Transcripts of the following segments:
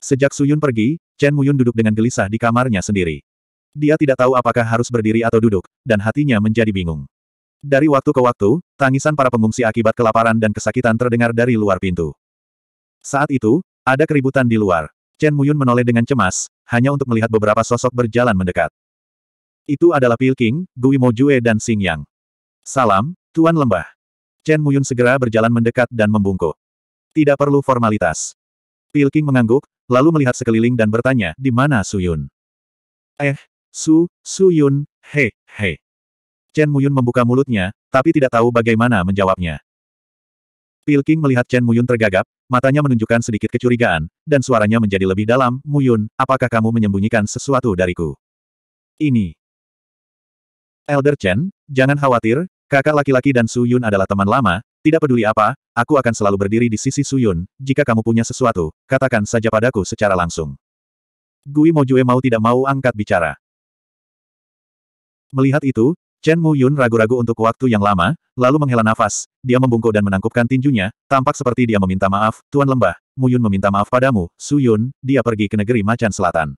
Sejak Suyun pergi, Chen Muyun duduk dengan gelisah di kamarnya sendiri. Dia tidak tahu apakah harus berdiri atau duduk, dan hatinya menjadi bingung. Dari waktu ke waktu, tangisan para pengungsi akibat kelaparan dan kesakitan terdengar dari luar pintu. Saat itu, ada keributan di luar. Chen Muyun menoleh dengan cemas, hanya untuk melihat beberapa sosok berjalan mendekat. Itu adalah Pilking, Gui Mojue dan Xing Yang. Salam, Tuan Lembah. Chen Muyun segera berjalan mendekat dan membungkuk. Tidak perlu formalitas. Pilking mengangguk, lalu melihat sekeliling dan bertanya, di mana Suyun? Eh, Su, Suyun, he, he. Chen Muyun membuka mulutnya, tapi tidak tahu bagaimana menjawabnya. Pilking melihat Chen Muyun tergagap, matanya menunjukkan sedikit kecurigaan, dan suaranya menjadi lebih dalam, Muyun, apakah kamu menyembunyikan sesuatu dariku? Ini. Elder Chen, jangan khawatir, kakak laki-laki dan Su Yun adalah teman lama, tidak peduli apa, aku akan selalu berdiri di sisi Suyun, jika kamu punya sesuatu, katakan saja padaku secara langsung. Gui Mojue mau tidak mau angkat bicara. Melihat itu, Chen Mu Yun ragu-ragu untuk waktu yang lama, lalu menghela nafas, dia membungkuk dan menangkupkan tinjunya, tampak seperti dia meminta maaf, Tuan Lembah, Mu Yun meminta maaf padamu, Su Yun, dia pergi ke negeri Macan Selatan.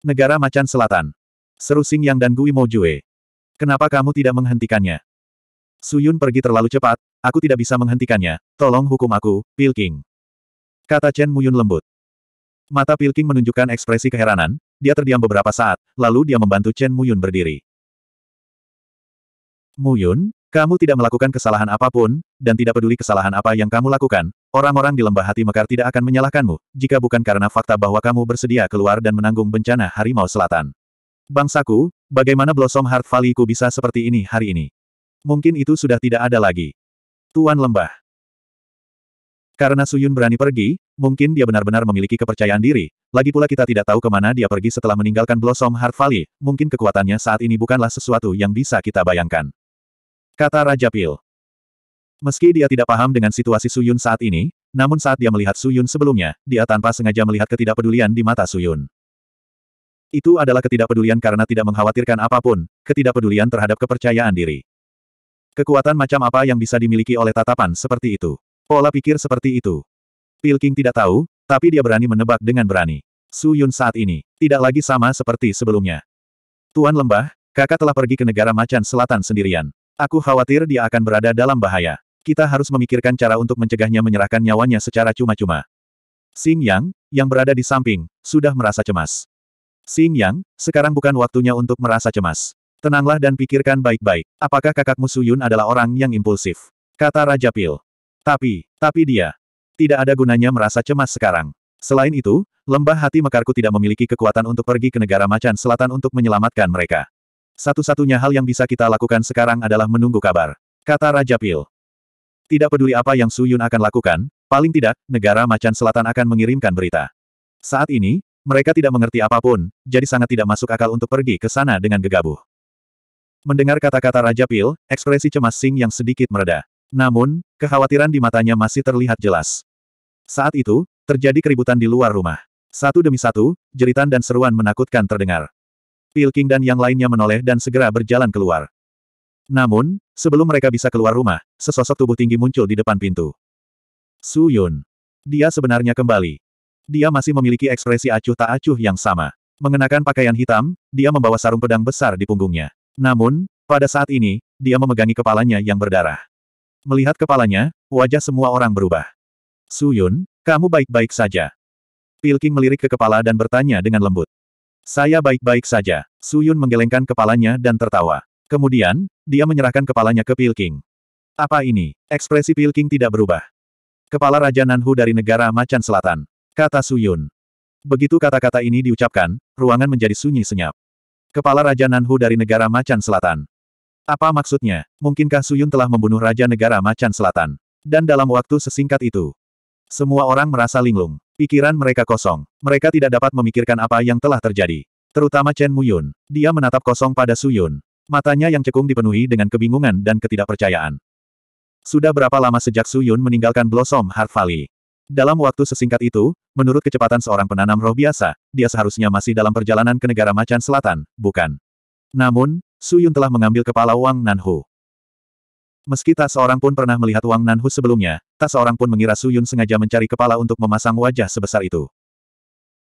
Negara Macan Selatan. Seru Sing Yang dan Gui Mojue. Kenapa kamu tidak menghentikannya? Suyun pergi terlalu cepat, aku tidak bisa menghentikannya, tolong hukum aku, Pilking. Kata Chen Muyun lembut. Mata Pilking menunjukkan ekspresi keheranan, dia terdiam beberapa saat, lalu dia membantu Chen Muyun berdiri. Muyun, kamu tidak melakukan kesalahan apapun, dan tidak peduli kesalahan apa yang kamu lakukan, orang-orang di lembah hati Mekar tidak akan menyalahkanmu, jika bukan karena fakta bahwa kamu bersedia keluar dan menanggung bencana Harimau Selatan. Bangsaku, bagaimana Blossom Heart Valley-ku bisa seperti ini hari ini? Mungkin itu sudah tidak ada lagi. Tuan Lembah. Karena Suyun berani pergi, mungkin dia benar-benar memiliki kepercayaan diri, lagi pula kita tidak tahu kemana dia pergi setelah meninggalkan Blossom Heart Valley, mungkin kekuatannya saat ini bukanlah sesuatu yang bisa kita bayangkan. Kata Raja Pil. Meski dia tidak paham dengan situasi Suyun saat ini, namun saat dia melihat Suyun sebelumnya, dia tanpa sengaja melihat ketidakpedulian di mata Suyun. Itu adalah ketidakpedulian karena tidak mengkhawatirkan apapun, ketidakpedulian terhadap kepercayaan diri. Kekuatan macam apa yang bisa dimiliki oleh tatapan seperti itu? Pola pikir seperti itu. Pilking tidak tahu, tapi dia berani menebak dengan berani. Su Yun saat ini, tidak lagi sama seperti sebelumnya. Tuan Lembah, kakak telah pergi ke negara macan selatan sendirian. Aku khawatir dia akan berada dalam bahaya. Kita harus memikirkan cara untuk mencegahnya menyerahkan nyawanya secara cuma-cuma. Xing Yang, yang berada di samping, sudah merasa cemas. Xing Yang, sekarang bukan waktunya untuk merasa cemas. Tenanglah dan pikirkan baik-baik. Apakah kakakmu Suyun adalah orang yang impulsif? Kata Raja Pil. Tapi, tapi dia. Tidak ada gunanya merasa cemas sekarang. Selain itu, lembah hati mekarku tidak memiliki kekuatan untuk pergi ke negara macan selatan untuk menyelamatkan mereka. Satu-satunya hal yang bisa kita lakukan sekarang adalah menunggu kabar. Kata Raja Pil. Tidak peduli apa yang Suyun akan lakukan, paling tidak, negara macan selatan akan mengirimkan berita. Saat ini, mereka tidak mengerti apapun, jadi sangat tidak masuk akal untuk pergi ke sana dengan gegabah. Mendengar kata-kata Raja Pil, ekspresi cemas Sing yang sedikit mereda. Namun, kekhawatiran di matanya masih terlihat jelas. Saat itu, terjadi keributan di luar rumah. Satu demi satu, jeritan dan seruan menakutkan terdengar. Pil King dan yang lainnya menoleh dan segera berjalan keluar. Namun, sebelum mereka bisa keluar rumah, sesosok tubuh tinggi muncul di depan pintu. Su Yun. Dia sebenarnya kembali. Dia masih memiliki ekspresi acuh tak acuh yang sama. Mengenakan pakaian hitam, dia membawa sarung pedang besar di punggungnya. Namun, pada saat ini, dia memegangi kepalanya yang berdarah. Melihat kepalanya, wajah semua orang berubah. Suyun, kamu baik-baik saja. Pilking melirik ke kepala dan bertanya dengan lembut. Saya baik-baik saja. Suyun menggelengkan kepalanya dan tertawa. Kemudian, dia menyerahkan kepalanya ke Pilking. Apa ini? Ekspresi Pilking tidak berubah. Kepala Raja Nanhu dari negara Macan Selatan. Kata Suyun. Begitu kata-kata ini diucapkan, ruangan menjadi sunyi senyap. Kepala Raja Nanhu dari negara Macan Selatan. Apa maksudnya? Mungkinkah Suyun telah membunuh Raja Negara Macan Selatan? Dan dalam waktu sesingkat itu, semua orang merasa linglung. Pikiran mereka kosong. Mereka tidak dapat memikirkan apa yang telah terjadi. Terutama Chen Muyun. Dia menatap kosong pada Suyun. Matanya yang cekung dipenuhi dengan kebingungan dan ketidakpercayaan. Sudah berapa lama sejak Suyun meninggalkan Blossom Heart Valley? Dalam waktu sesingkat itu, menurut kecepatan seorang penanam roh biasa, dia seharusnya masih dalam perjalanan ke negara macan selatan, bukan? Namun, Su Yun telah mengambil kepala Wang Nanhu. Meski tak seorang pun pernah melihat Wang Nanhu sebelumnya, tak seorang pun mengira Su Yun sengaja mencari kepala untuk memasang wajah sebesar itu.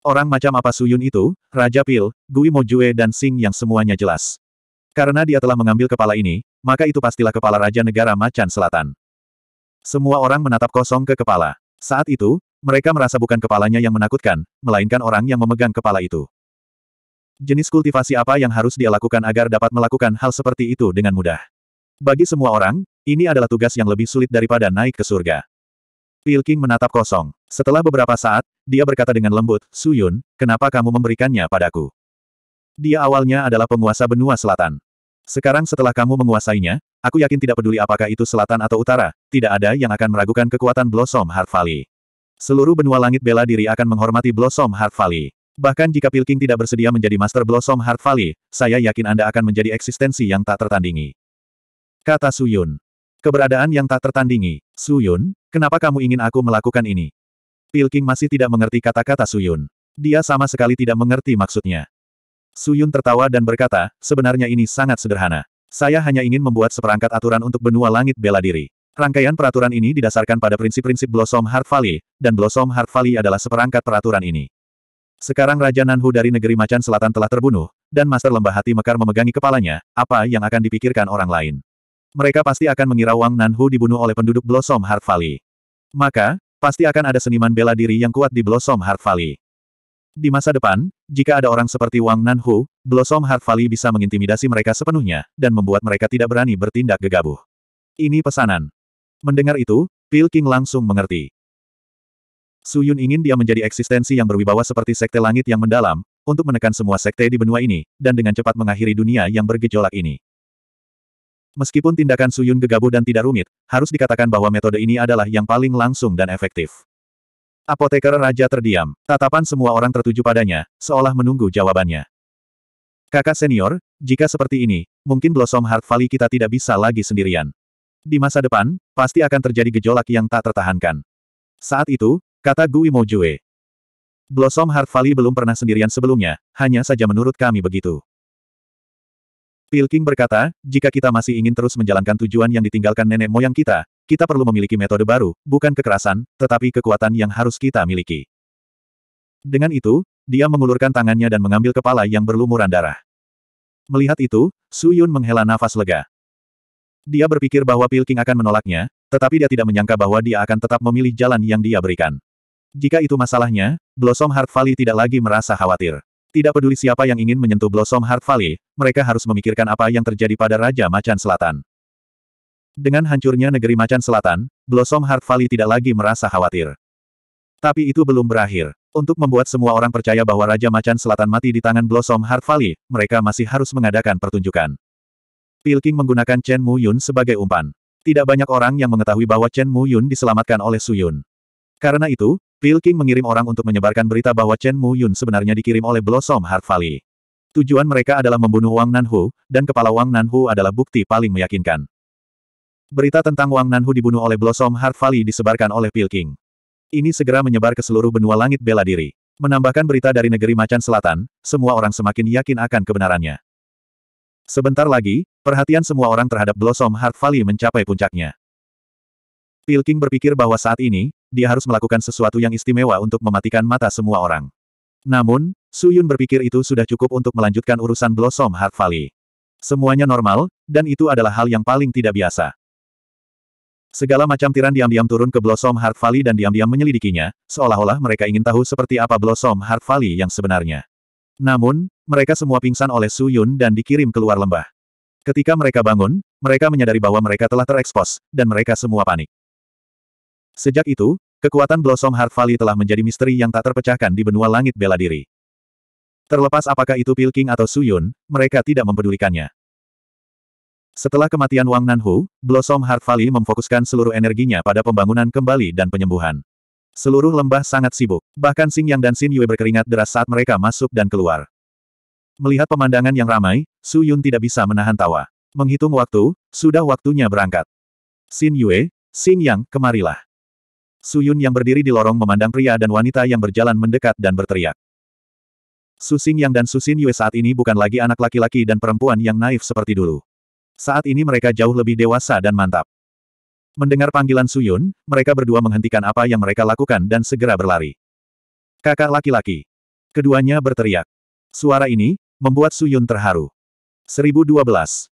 Orang macam apa Su Yun itu, Raja Pil, Gui Mojue dan Sing yang semuanya jelas. Karena dia telah mengambil kepala ini, maka itu pastilah kepala Raja Negara Macan Selatan. Semua orang menatap kosong ke kepala. Saat itu, mereka merasa bukan kepalanya yang menakutkan, melainkan orang yang memegang kepala itu. Jenis kultivasi apa yang harus dia lakukan agar dapat melakukan hal seperti itu dengan mudah? Bagi semua orang, ini adalah tugas yang lebih sulit daripada naik ke surga. Pilking menatap kosong. Setelah beberapa saat, dia berkata dengan lembut, Suyun, kenapa kamu memberikannya padaku? Dia awalnya adalah penguasa benua selatan. Sekarang setelah kamu menguasainya, aku yakin tidak peduli apakah itu selatan atau utara, tidak ada yang akan meragukan kekuatan Blossom Heart Valley. Seluruh benua langit bela diri akan menghormati Blossom Heart Valley. Bahkan jika Pilking tidak bersedia menjadi Master Blossom Heart Valley, saya yakin Anda akan menjadi eksistensi yang tak tertandingi. Kata Suyun. Keberadaan yang tak tertandingi. Suyun, kenapa kamu ingin aku melakukan ini? Pilking masih tidak mengerti kata-kata Suyun. Dia sama sekali tidak mengerti maksudnya. Suyun tertawa dan berkata, sebenarnya ini sangat sederhana. Saya hanya ingin membuat seperangkat aturan untuk benua langit bela diri. Rangkaian peraturan ini didasarkan pada prinsip-prinsip Blossom Heart Valley, dan Blossom Heart Valley adalah seperangkat peraturan ini. Sekarang Raja Nanhu dari negeri Macan Selatan telah terbunuh, dan Master Lembah Hati Mekar memegangi kepalanya, apa yang akan dipikirkan orang lain. Mereka pasti akan mengira Wang Nanhu dibunuh oleh penduduk Blossom Heart Valley. Maka, pasti akan ada seniman bela diri yang kuat di Blossom Heart Valley. Di masa depan, jika ada orang seperti Wang Nanhu, Blossom Heart Valley bisa mengintimidasi mereka sepenuhnya, dan membuat mereka tidak berani bertindak gegabah. Ini pesanan. Mendengar itu, Pil King langsung mengerti. Suyun ingin dia menjadi eksistensi yang berwibawa seperti sekte langit yang mendalam, untuk menekan semua sekte di benua ini, dan dengan cepat mengakhiri dunia yang bergejolak ini. Meskipun tindakan Suyun gegabah dan tidak rumit, harus dikatakan bahwa metode ini adalah yang paling langsung dan efektif. Apoteker Raja terdiam, tatapan semua orang tertuju padanya, seolah menunggu jawabannya. Kakak senior, jika seperti ini, mungkin Blossom Heart Valley kita tidak bisa lagi sendirian. Di masa depan, pasti akan terjadi gejolak yang tak tertahankan. Saat itu, kata Gui Jue. Blossom Heart Valley belum pernah sendirian sebelumnya, hanya saja menurut kami begitu. Pilking berkata, jika kita masih ingin terus menjalankan tujuan yang ditinggalkan nenek moyang kita, kita perlu memiliki metode baru, bukan kekerasan, tetapi kekuatan yang harus kita miliki. Dengan itu, dia mengulurkan tangannya dan mengambil kepala yang berlumuran darah. Melihat itu, Su Yun menghela nafas lega. Dia berpikir bahwa Pil King akan menolaknya, tetapi dia tidak menyangka bahwa dia akan tetap memilih jalan yang dia berikan. Jika itu masalahnya, Blossom Heart Valley tidak lagi merasa khawatir. Tidak peduli siapa yang ingin menyentuh Blossom Heart Valley, mereka harus memikirkan apa yang terjadi pada Raja Macan Selatan. Dengan hancurnya negeri macan selatan, Blossom Heart Valley tidak lagi merasa khawatir. Tapi itu belum berakhir. Untuk membuat semua orang percaya bahwa Raja Macan Selatan mati di tangan Blossom Heart Valley, mereka masih harus mengadakan pertunjukan. Pilking menggunakan Chen Mu Yun sebagai umpan. Tidak banyak orang yang mengetahui bahwa Chen Mu Yun diselamatkan oleh Su Yun. Karena itu, Pilking mengirim orang untuk menyebarkan berita bahwa Chen Mu Yun sebenarnya dikirim oleh Blossom Heart Valley. Tujuan mereka adalah membunuh Wang Nanhu, dan kepala Wang Nanhu adalah bukti paling meyakinkan. Berita tentang Wang Nanhu dibunuh oleh Blossom Heart Valley disebarkan oleh Pilking. Ini segera menyebar ke seluruh benua langit bela diri. Menambahkan berita dari negeri macan selatan, semua orang semakin yakin akan kebenarannya. Sebentar lagi, perhatian semua orang terhadap Blossom Heart Valley mencapai puncaknya. Pilking berpikir bahwa saat ini, dia harus melakukan sesuatu yang istimewa untuk mematikan mata semua orang. Namun, Su Yun berpikir itu sudah cukup untuk melanjutkan urusan Blossom Heart Valley. Semuanya normal, dan itu adalah hal yang paling tidak biasa. Segala macam tiran diam-diam turun ke Blossom Heart Valley dan diam-diam menyelidikinya, seolah-olah mereka ingin tahu seperti apa Blossom Heart Valley yang sebenarnya. Namun, mereka semua pingsan oleh Su Yun dan dikirim keluar lembah. Ketika mereka bangun, mereka menyadari bahwa mereka telah terekspos, dan mereka semua panik. Sejak itu, kekuatan Blossom Heart Valley telah menjadi misteri yang tak terpecahkan di benua langit bela diri. Terlepas apakah itu Pilking atau Su Yun, mereka tidak mempedulikannya. Setelah kematian Wang Nanhu, Blossom Heart Valley memfokuskan seluruh energinya pada pembangunan kembali dan penyembuhan. Seluruh lembah sangat sibuk, bahkan Xing Yang dan Xin Yue berkeringat deras saat mereka masuk dan keluar. Melihat pemandangan yang ramai, Su Yun tidak bisa menahan tawa. Menghitung waktu, sudah waktunya berangkat. Xin Yue, Xing Yang, kemarilah. Su Yun yang berdiri di lorong memandang pria dan wanita yang berjalan mendekat dan berteriak. Su Xing Yang dan Su Xin Yue saat ini bukan lagi anak laki-laki dan perempuan yang naif seperti dulu. Saat ini mereka jauh lebih dewasa dan mantap. Mendengar panggilan Suyun, mereka berdua menghentikan apa yang mereka lakukan dan segera berlari. Kakak laki-laki. Keduanya berteriak. Suara ini, membuat Suyun terharu. 1012.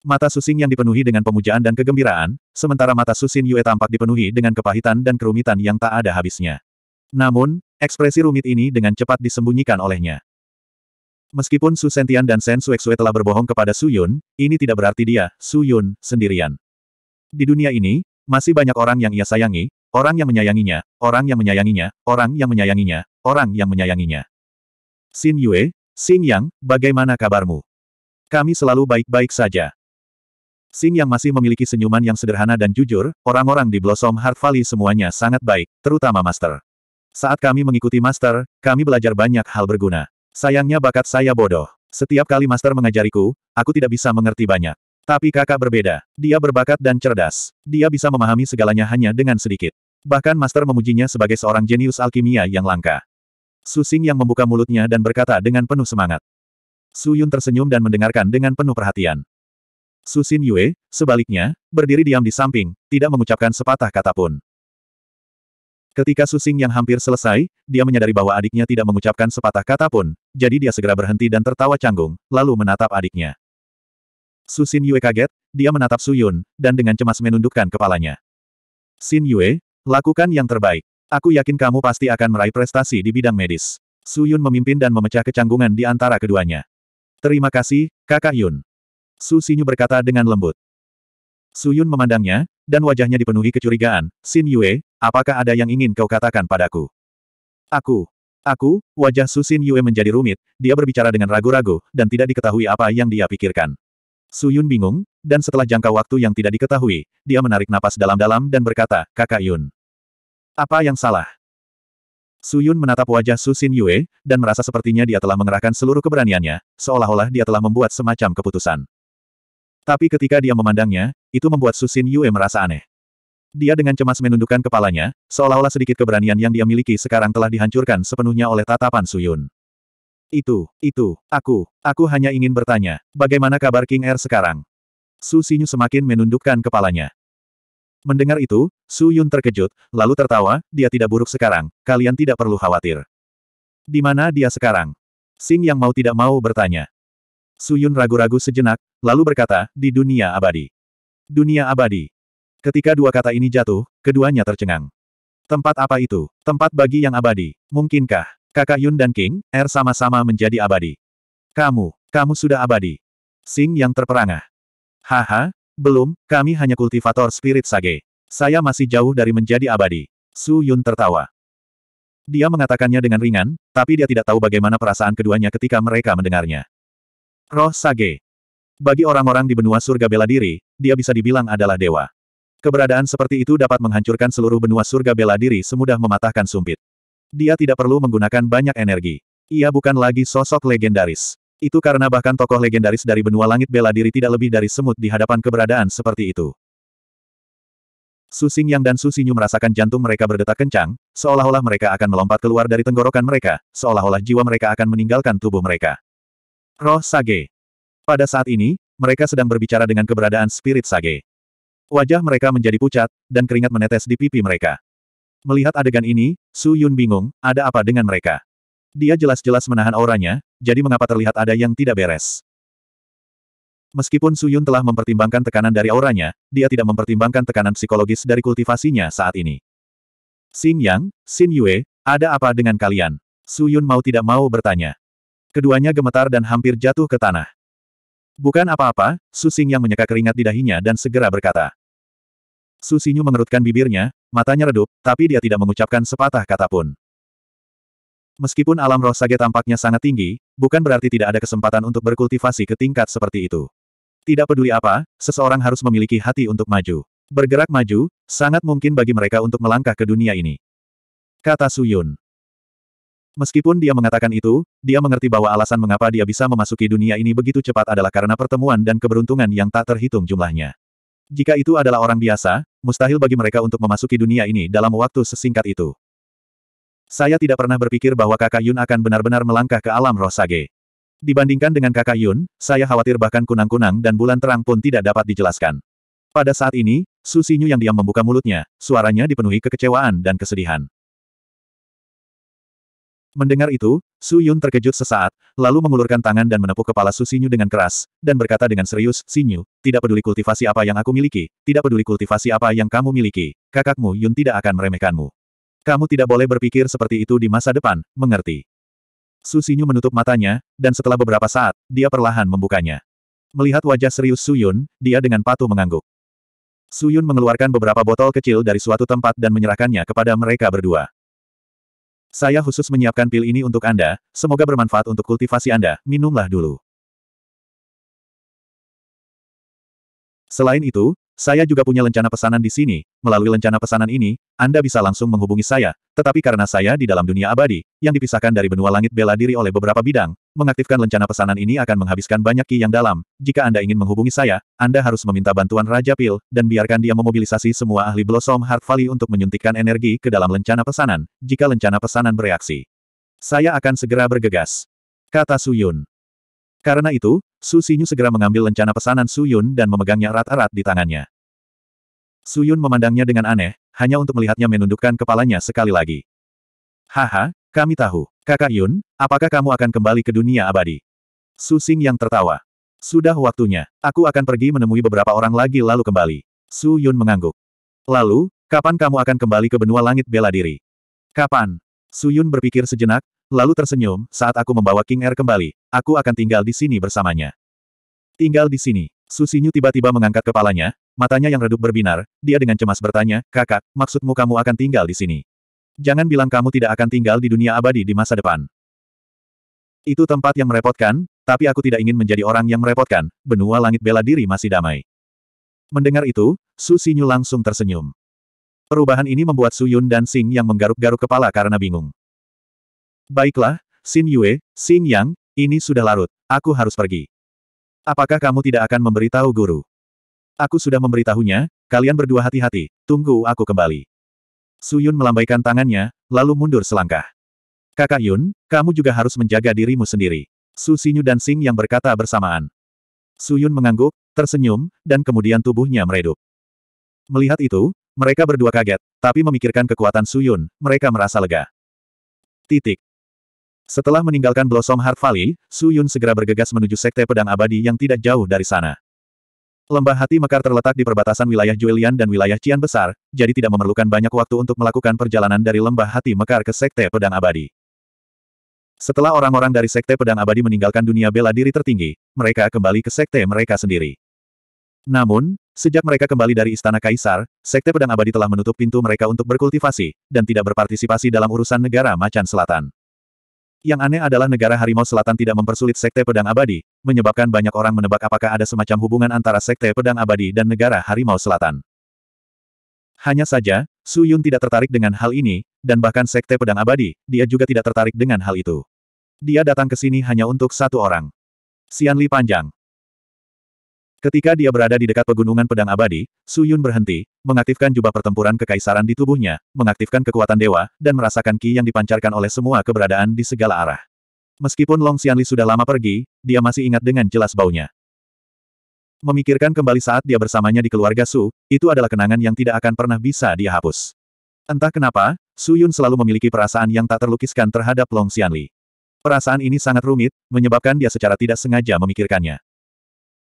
Mata Susing yang dipenuhi dengan pemujaan dan kegembiraan, sementara mata Susin Yue tampak dipenuhi dengan kepahitan dan kerumitan yang tak ada habisnya. Namun, ekspresi rumit ini dengan cepat disembunyikan olehnya. Meskipun Su Sentian dan Sen Suexue telah berbohong kepada Su Yun, ini tidak berarti dia, Su Yun, sendirian. Di dunia ini, masih banyak orang yang ia sayangi, orang yang menyayanginya, orang yang menyayanginya, orang yang menyayanginya, orang yang menyayanginya. Xin Yue, Xin Yang, bagaimana kabarmu? Kami selalu baik-baik saja. Xing Yang masih memiliki senyuman yang sederhana dan jujur, orang-orang di Blossom Heart Valley semuanya sangat baik, terutama Master. Saat kami mengikuti Master, kami belajar banyak hal berguna. Sayangnya bakat saya bodoh. Setiap kali master mengajariku, aku tidak bisa mengerti banyak. Tapi kakak berbeda. Dia berbakat dan cerdas. Dia bisa memahami segalanya hanya dengan sedikit. Bahkan master memujinya sebagai seorang jenius alkimia yang langka. Susing yang membuka mulutnya dan berkata dengan penuh semangat. Su Yun tersenyum dan mendengarkan dengan penuh perhatian. Su Xin Yue, sebaliknya, berdiri diam di samping, tidak mengucapkan sepatah kata pun. Ketika susing yang hampir selesai, dia menyadari bahwa adiknya tidak mengucapkan sepatah kata pun, jadi dia segera berhenti dan tertawa canggung, lalu menatap adiknya. Susin Yue kaget, dia menatap Suyun, dan dengan cemas menundukkan kepalanya. Sin Yue, lakukan yang terbaik. Aku yakin kamu pasti akan meraih prestasi di bidang medis. Suyun memimpin dan memecah kecanggungan di antara keduanya. Terima kasih, kakak Yun. Su Xinyu berkata dengan lembut. Suyun memandangnya, dan wajahnya dipenuhi kecurigaan, Xin Yue, apakah ada yang ingin kau katakan padaku? Aku. Aku, wajah Su Xin Yue menjadi rumit, dia berbicara dengan ragu-ragu, dan tidak diketahui apa yang dia pikirkan. Su Yun bingung, dan setelah jangka waktu yang tidak diketahui, dia menarik napas dalam-dalam dan berkata, Kakak Yun. Apa yang salah? Su Yun menatap wajah Su Xin Yue, dan merasa sepertinya dia telah mengerahkan seluruh keberaniannya, seolah-olah dia telah membuat semacam keputusan. Tapi ketika dia memandangnya, itu membuat Susin Yue merasa aneh. Dia dengan cemas menundukkan kepalanya, seolah-olah sedikit keberanian yang dia miliki sekarang telah dihancurkan sepenuhnya oleh tatapan Suyun. Itu, itu, aku, aku hanya ingin bertanya, bagaimana kabar King Er sekarang? Su Xinyu semakin menundukkan kepalanya. Mendengar itu, Su Yun terkejut, lalu tertawa, dia tidak buruk sekarang, kalian tidak perlu khawatir. Di mana dia sekarang? Sing yang mau tidak mau bertanya. Suyun ragu-ragu sejenak, lalu berkata, di dunia abadi. Dunia abadi. Ketika dua kata ini jatuh, keduanya tercengang. Tempat apa itu? Tempat bagi yang abadi. Mungkinkah? Kakak Yun dan King, Er sama-sama menjadi abadi. Kamu, kamu sudah abadi. Sing yang terperangah. Haha, belum, kami hanya kultivator spirit sage. Saya masih jauh dari menjadi abadi. Su Yun tertawa. Dia mengatakannya dengan ringan, tapi dia tidak tahu bagaimana perasaan keduanya ketika mereka mendengarnya. Roh Sage. Bagi orang-orang di benua surga bela diri, dia bisa dibilang adalah dewa. Keberadaan seperti itu dapat menghancurkan seluruh benua surga bela diri semudah mematahkan sumpit. Dia tidak perlu menggunakan banyak energi. Ia bukan lagi sosok legendaris. Itu karena bahkan tokoh legendaris dari benua langit bela diri tidak lebih dari semut di hadapan keberadaan seperti itu. Susing Yang dan Susinyu merasakan jantung mereka berdetak kencang, seolah-olah mereka akan melompat keluar dari tenggorokan mereka, seolah-olah jiwa mereka akan meninggalkan tubuh mereka. Roh Sage. Pada saat ini, mereka sedang berbicara dengan keberadaan spirit Sage. Wajah mereka menjadi pucat, dan keringat menetes di pipi mereka. Melihat adegan ini, Su Yun bingung, ada apa dengan mereka? Dia jelas-jelas menahan auranya, jadi mengapa terlihat ada yang tidak beres? Meskipun Su Yun telah mempertimbangkan tekanan dari auranya, dia tidak mempertimbangkan tekanan psikologis dari kultivasinya saat ini. Xing Yang, Xin Yue, ada apa dengan kalian? Su Yun mau tidak mau bertanya. Keduanya gemetar dan hampir jatuh ke tanah. Bukan apa-apa, Susing yang menyeka keringat di dahinya dan segera berkata. Susinyu mengerutkan bibirnya, matanya redup, tapi dia tidak mengucapkan sepatah kata pun. Meskipun alam roh sage tampaknya sangat tinggi, bukan berarti tidak ada kesempatan untuk berkultivasi ke tingkat seperti itu. Tidak peduli apa, seseorang harus memiliki hati untuk maju. Bergerak maju, sangat mungkin bagi mereka untuk melangkah ke dunia ini. Kata Suyun. Meskipun dia mengatakan itu, dia mengerti bahwa alasan mengapa dia bisa memasuki dunia ini begitu cepat adalah karena pertemuan dan keberuntungan yang tak terhitung jumlahnya. Jika itu adalah orang biasa, mustahil bagi mereka untuk memasuki dunia ini dalam waktu sesingkat itu. Saya tidak pernah berpikir bahwa kakak Yun akan benar-benar melangkah ke alam roh sage. Dibandingkan dengan kakak Yun, saya khawatir bahkan kunang-kunang dan bulan terang pun tidak dapat dijelaskan. Pada saat ini, Susinyu yang diam membuka mulutnya, suaranya dipenuhi kekecewaan dan kesedihan. Mendengar itu, Su Yun terkejut sesaat, lalu mengulurkan tangan dan menepuk kepala Su Xinyu dengan keras, dan berkata dengan serius, Sinyu, tidak peduli kultivasi apa yang aku miliki, tidak peduli kultivasi apa yang kamu miliki, kakakmu Yun tidak akan meremehkanmu. Kamu tidak boleh berpikir seperti itu di masa depan, mengerti? Su Xinyu menutup matanya, dan setelah beberapa saat, dia perlahan membukanya. Melihat wajah serius Su Yun, dia dengan patuh mengangguk. Su Yun mengeluarkan beberapa botol kecil dari suatu tempat dan menyerahkannya kepada mereka berdua. Saya khusus menyiapkan pil ini untuk Anda, semoga bermanfaat untuk kultivasi Anda, minumlah dulu. Selain itu, saya juga punya lencana pesanan di sini, melalui lencana pesanan ini, Anda bisa langsung menghubungi saya, tetapi karena saya di dalam dunia abadi, yang dipisahkan dari benua langit bela diri oleh beberapa bidang, mengaktifkan lencana pesanan ini akan menghabiskan banyak ki yang dalam, jika Anda ingin menghubungi saya, Anda harus meminta bantuan Raja Pil, dan biarkan dia memobilisasi semua ahli Blossom Heart Valley untuk menyuntikkan energi ke dalam lencana pesanan, jika lencana pesanan bereaksi. Saya akan segera bergegas. Kata Suyun. Karena itu, Su Xinyu segera mengambil lencana pesanan Su Yun dan memegangnya erat-erat di tangannya. Su Yun memandangnya dengan aneh, hanya untuk melihatnya menundukkan kepalanya sekali lagi. Haha, kami tahu. Kakak Yun, apakah kamu akan kembali ke dunia abadi? Su Xing yang tertawa. Sudah waktunya. Aku akan pergi menemui beberapa orang lagi lalu kembali. Su Yun mengangguk. Lalu, kapan kamu akan kembali ke benua langit bela diri? Kapan? Su Yun berpikir sejenak, lalu tersenyum, saat aku membawa King Air kembali, aku akan tinggal di sini bersamanya. Tinggal di sini. Susinyu tiba-tiba mengangkat kepalanya, matanya yang redup berbinar, dia dengan cemas bertanya, kakak, maksudmu kamu akan tinggal di sini? Jangan bilang kamu tidak akan tinggal di dunia abadi di masa depan. Itu tempat yang merepotkan, tapi aku tidak ingin menjadi orang yang merepotkan, benua langit bela diri masih damai. Mendengar itu, Su Xinyu langsung tersenyum. Perubahan ini membuat Su Yun dan Sing yang menggaruk-garuk kepala karena bingung. Baiklah, Xin Yue, Xin Yang, ini sudah larut, aku harus pergi. Apakah kamu tidak akan memberitahu guru? Aku sudah memberitahunya, kalian berdua hati-hati, tunggu aku kembali. Su Yun melambaikan tangannya, lalu mundur selangkah. Kakak Yun, kamu juga harus menjaga dirimu sendiri. Su Xinyu dan Xing yang berkata bersamaan. Su Yun mengangguk, tersenyum, dan kemudian tubuhnya meredup. Melihat itu, mereka berdua kaget, tapi memikirkan kekuatan Su Yun, mereka merasa lega. Titik. Setelah meninggalkan Blossom Heart Valley, Su Yun segera bergegas menuju Sekte Pedang Abadi yang tidak jauh dari sana. Lembah hati Mekar terletak di perbatasan wilayah Juelian dan wilayah Cian Besar, jadi tidak memerlukan banyak waktu untuk melakukan perjalanan dari lembah hati Mekar ke Sekte Pedang Abadi. Setelah orang-orang dari Sekte Pedang Abadi meninggalkan dunia bela diri tertinggi, mereka kembali ke Sekte mereka sendiri. Namun, Sejak mereka kembali dari Istana Kaisar, Sekte Pedang Abadi telah menutup pintu mereka untuk berkultivasi, dan tidak berpartisipasi dalam urusan negara macan selatan. Yang aneh adalah negara harimau selatan tidak mempersulit sekte pedang abadi, menyebabkan banyak orang menebak apakah ada semacam hubungan antara sekte pedang abadi dan negara harimau selatan. Hanya saja, Su Yun tidak tertarik dengan hal ini, dan bahkan sekte pedang abadi, dia juga tidak tertarik dengan hal itu. Dia datang ke sini hanya untuk satu orang. Xianli panjang. Ketika dia berada di dekat pegunungan pedang abadi, Su Yun berhenti, mengaktifkan jubah pertempuran kekaisaran di tubuhnya, mengaktifkan kekuatan dewa, dan merasakan ki yang dipancarkan oleh semua keberadaan di segala arah. Meskipun Long Xianli sudah lama pergi, dia masih ingat dengan jelas baunya. Memikirkan kembali saat dia bersamanya di keluarga Su, itu adalah kenangan yang tidak akan pernah bisa dia hapus. Entah kenapa, Su Yun selalu memiliki perasaan yang tak terlukiskan terhadap Long Xianli. Perasaan ini sangat rumit, menyebabkan dia secara tidak sengaja memikirkannya.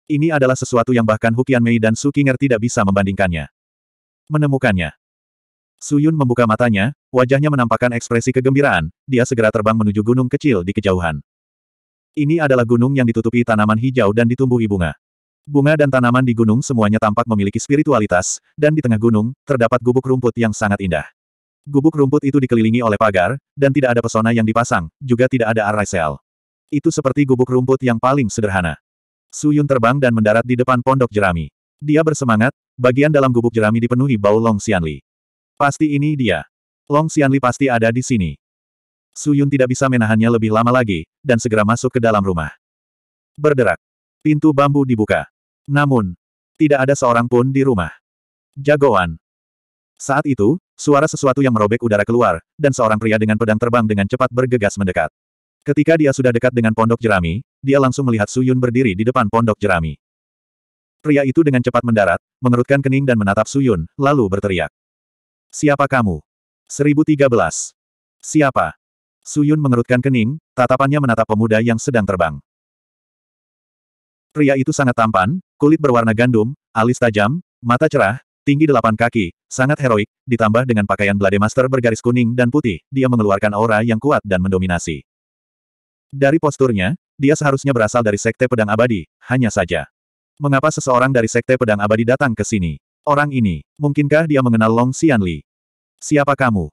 Ini adalah sesuatu yang bahkan Hukian Mei dan Su tidak bisa membandingkannya. Menemukannya. Suyun membuka matanya, wajahnya menampakkan ekspresi kegembiraan, dia segera terbang menuju gunung kecil di kejauhan. Ini adalah gunung yang ditutupi tanaman hijau dan ditumbuhi bunga. Bunga dan tanaman di gunung semuanya tampak memiliki spiritualitas, dan di tengah gunung, terdapat gubuk rumput yang sangat indah. Gubuk rumput itu dikelilingi oleh pagar, dan tidak ada pesona yang dipasang, juga tidak ada arai sel. Itu seperti gubuk rumput yang paling sederhana. Su Yun terbang dan mendarat di depan pondok jerami. Dia bersemangat, bagian dalam gubuk jerami dipenuhi bau Long Xianli. Pasti ini dia. Long Xianli pasti ada di sini. Su Yun tidak bisa menahannya lebih lama lagi, dan segera masuk ke dalam rumah. Berderak. Pintu bambu dibuka. Namun, tidak ada seorang pun di rumah. Jagoan. Saat itu, suara sesuatu yang merobek udara keluar, dan seorang pria dengan pedang terbang dengan cepat bergegas mendekat. Ketika dia sudah dekat dengan pondok jerami, dia langsung melihat Suyun berdiri di depan pondok jerami. Pria itu dengan cepat mendarat, mengerutkan kening dan menatap Suyun, lalu berteriak. Siapa kamu? 1013. Siapa? Suyun mengerutkan kening, tatapannya menatap pemuda yang sedang terbang. Pria itu sangat tampan, kulit berwarna gandum, alis tajam, mata cerah, tinggi delapan kaki, sangat heroik, ditambah dengan pakaian blade master bergaris kuning dan putih, dia mengeluarkan aura yang kuat dan mendominasi. Dari posturnya, dia seharusnya berasal dari Sekte Pedang Abadi, hanya saja. Mengapa seseorang dari Sekte Pedang Abadi datang ke sini? Orang ini, mungkinkah dia mengenal Long Xianli? Siapa kamu?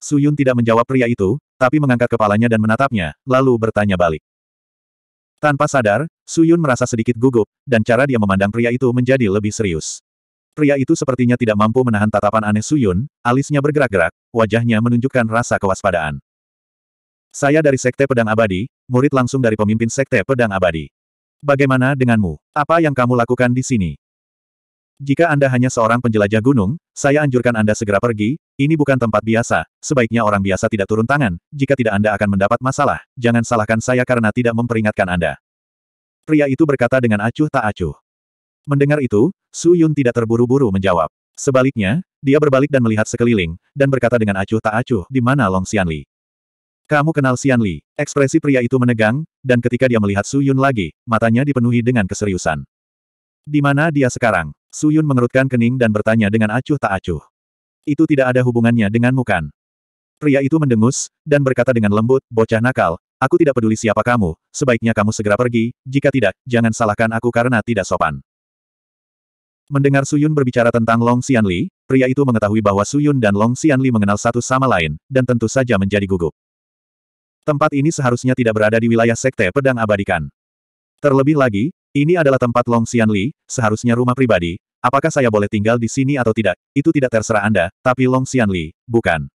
Su Yun tidak menjawab pria itu, tapi mengangkat kepalanya dan menatapnya, lalu bertanya balik. Tanpa sadar, Su Yun merasa sedikit gugup, dan cara dia memandang pria itu menjadi lebih serius. Pria itu sepertinya tidak mampu menahan tatapan aneh Su Yun, alisnya bergerak-gerak, wajahnya menunjukkan rasa kewaspadaan. Saya dari Sekte Pedang Abadi, murid langsung dari pemimpin Sekte Pedang Abadi. Bagaimana denganmu? Apa yang kamu lakukan di sini? Jika Anda hanya seorang penjelajah gunung, saya anjurkan Anda segera pergi, ini bukan tempat biasa, sebaiknya orang biasa tidak turun tangan, jika tidak Anda akan mendapat masalah, jangan salahkan saya karena tidak memperingatkan Anda. Pria itu berkata dengan acuh tak acuh. Mendengar itu, Su Yun tidak terburu-buru menjawab. Sebaliknya, dia berbalik dan melihat sekeliling, dan berkata dengan acuh tak acuh di mana Long Xianli. Kamu kenal Xian Li. Ekspresi pria itu menegang, dan ketika dia melihat Su Yun lagi, matanya dipenuhi dengan keseriusan. Di mana dia sekarang? Su Yun mengerutkan kening dan bertanya dengan acuh tak acuh. Itu tidak ada hubungannya denganmu kan? Pria itu mendengus, dan berkata dengan lembut, bocah nakal, aku tidak peduli siapa kamu, sebaiknya kamu segera pergi, jika tidak, jangan salahkan aku karena tidak sopan. Mendengar Suyun berbicara tentang Long Xianli, pria itu mengetahui bahwa Suyun dan Long Xianli mengenal satu sama lain, dan tentu saja menjadi gugup. Tempat ini seharusnya tidak berada di wilayah Sekte Pedang Abadikan. Terlebih lagi, ini adalah tempat Long Xian Li, seharusnya rumah pribadi, apakah saya boleh tinggal di sini atau tidak, itu tidak terserah Anda, tapi Long Xian Li, bukan.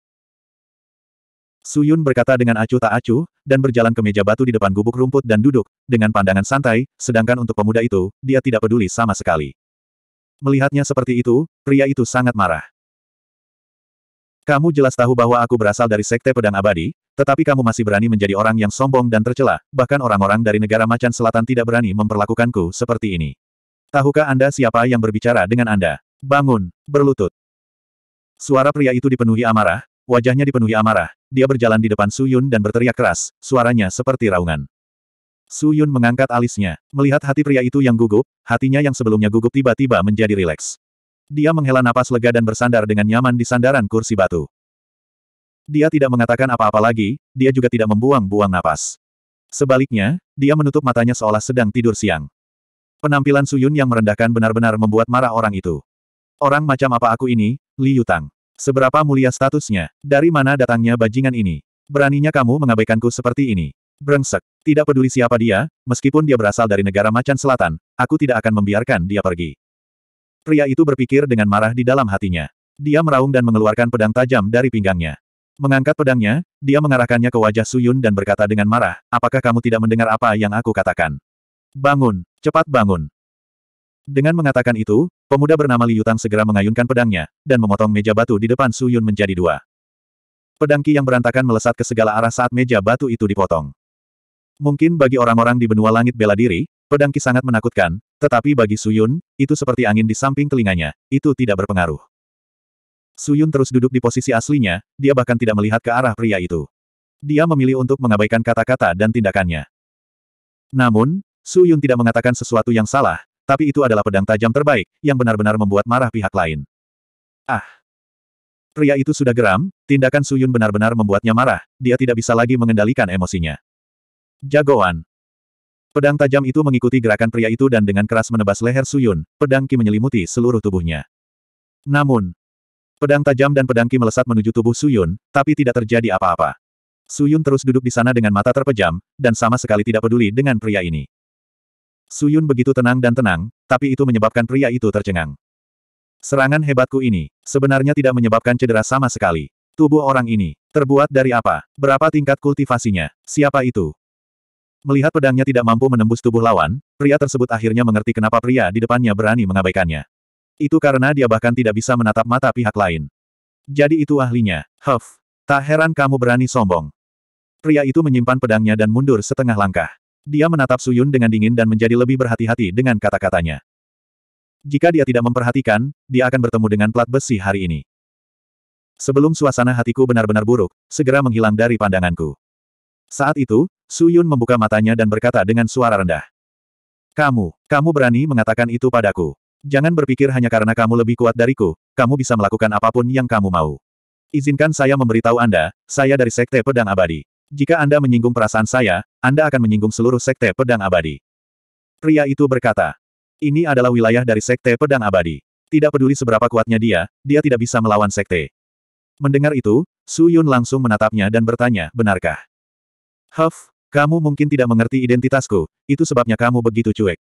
Suyun berkata dengan acuh tak acuh, dan berjalan ke meja batu di depan gubuk rumput dan duduk, dengan pandangan santai, sedangkan untuk pemuda itu, dia tidak peduli sama sekali. Melihatnya seperti itu, pria itu sangat marah. Kamu jelas tahu bahwa aku berasal dari Sekte Pedang Abadi, tetapi kamu masih berani menjadi orang yang sombong dan tercela, bahkan orang-orang dari negara macan selatan tidak berani memperlakukanku seperti ini. Tahukah Anda siapa yang berbicara dengan Anda? Bangun, berlutut. Suara pria itu dipenuhi amarah, wajahnya dipenuhi amarah, dia berjalan di depan Su Yun dan berteriak keras, suaranya seperti raungan. Su Yun mengangkat alisnya, melihat hati pria itu yang gugup, hatinya yang sebelumnya gugup tiba-tiba menjadi rileks. Dia menghela napas lega dan bersandar dengan nyaman di sandaran kursi batu. Dia tidak mengatakan apa-apa lagi, dia juga tidak membuang-buang napas. Sebaliknya, dia menutup matanya seolah sedang tidur siang. Penampilan Suyun yang merendahkan benar-benar membuat marah orang itu. Orang macam apa aku ini, Li Yutang? Seberapa mulia statusnya? Dari mana datangnya bajingan ini? Beraninya kamu mengabaikanku seperti ini? Brengsek. Tidak peduli siapa dia, meskipun dia berasal dari negara macan selatan, aku tidak akan membiarkan dia pergi. Pria itu berpikir dengan marah di dalam hatinya. Dia meraung dan mengeluarkan pedang tajam dari pinggangnya. Mengangkat pedangnya, dia mengarahkannya ke wajah Suyun dan berkata dengan marah, apakah kamu tidak mendengar apa yang aku katakan? Bangun, cepat bangun. Dengan mengatakan itu, pemuda bernama Liutang Yutang segera mengayunkan pedangnya, dan memotong meja batu di depan Suyun menjadi dua. Pedangki yang berantakan melesat ke segala arah saat meja batu itu dipotong. Mungkin bagi orang-orang di benua langit bela diri, Pedang Ki sangat menakutkan, tetapi bagi Suyun, itu seperti angin di samping telinganya, itu tidak berpengaruh. Suyun terus duduk di posisi aslinya, dia bahkan tidak melihat ke arah pria itu. Dia memilih untuk mengabaikan kata-kata dan tindakannya. Namun, Suyun tidak mengatakan sesuatu yang salah, tapi itu adalah pedang tajam terbaik, yang benar-benar membuat marah pihak lain. Ah! Pria itu sudah geram, tindakan Suyun benar-benar membuatnya marah, dia tidak bisa lagi mengendalikan emosinya. Jagoan! Pedang tajam itu mengikuti gerakan pria itu dan dengan keras menebas leher Suyun, pedang Ki menyelimuti seluruh tubuhnya. Namun, pedang tajam dan pedang Ki melesat menuju tubuh Suyun, tapi tidak terjadi apa-apa. Suyun terus duduk di sana dengan mata terpejam, dan sama sekali tidak peduli dengan pria ini. Suyun begitu tenang dan tenang, tapi itu menyebabkan pria itu tercengang. Serangan hebatku ini, sebenarnya tidak menyebabkan cedera sama sekali. Tubuh orang ini, terbuat dari apa? Berapa tingkat kultivasinya? Siapa itu? Melihat pedangnya tidak mampu menembus tubuh lawan, pria tersebut akhirnya mengerti kenapa pria di depannya berani mengabaikannya. Itu karena dia bahkan tidak bisa menatap mata pihak lain. Jadi itu ahlinya. Huff. Tak heran kamu berani sombong. Pria itu menyimpan pedangnya dan mundur setengah langkah. Dia menatap Suyun dengan dingin dan menjadi lebih berhati-hati dengan kata-katanya. Jika dia tidak memperhatikan, dia akan bertemu dengan plat besi hari ini. Sebelum suasana hatiku benar-benar buruk, segera menghilang dari pandanganku. Saat itu, Su Yun membuka matanya dan berkata dengan suara rendah. Kamu, kamu berani mengatakan itu padaku. Jangan berpikir hanya karena kamu lebih kuat dariku, kamu bisa melakukan apapun yang kamu mau. Izinkan saya memberitahu Anda, saya dari Sekte Pedang Abadi. Jika Anda menyinggung perasaan saya, Anda akan menyinggung seluruh Sekte Pedang Abadi. Pria itu berkata, ini adalah wilayah dari Sekte Pedang Abadi. Tidak peduli seberapa kuatnya dia, dia tidak bisa melawan Sekte. Mendengar itu, Su Yun langsung menatapnya dan bertanya, benarkah? Huff, kamu mungkin tidak mengerti identitasku, itu sebabnya kamu begitu cuek.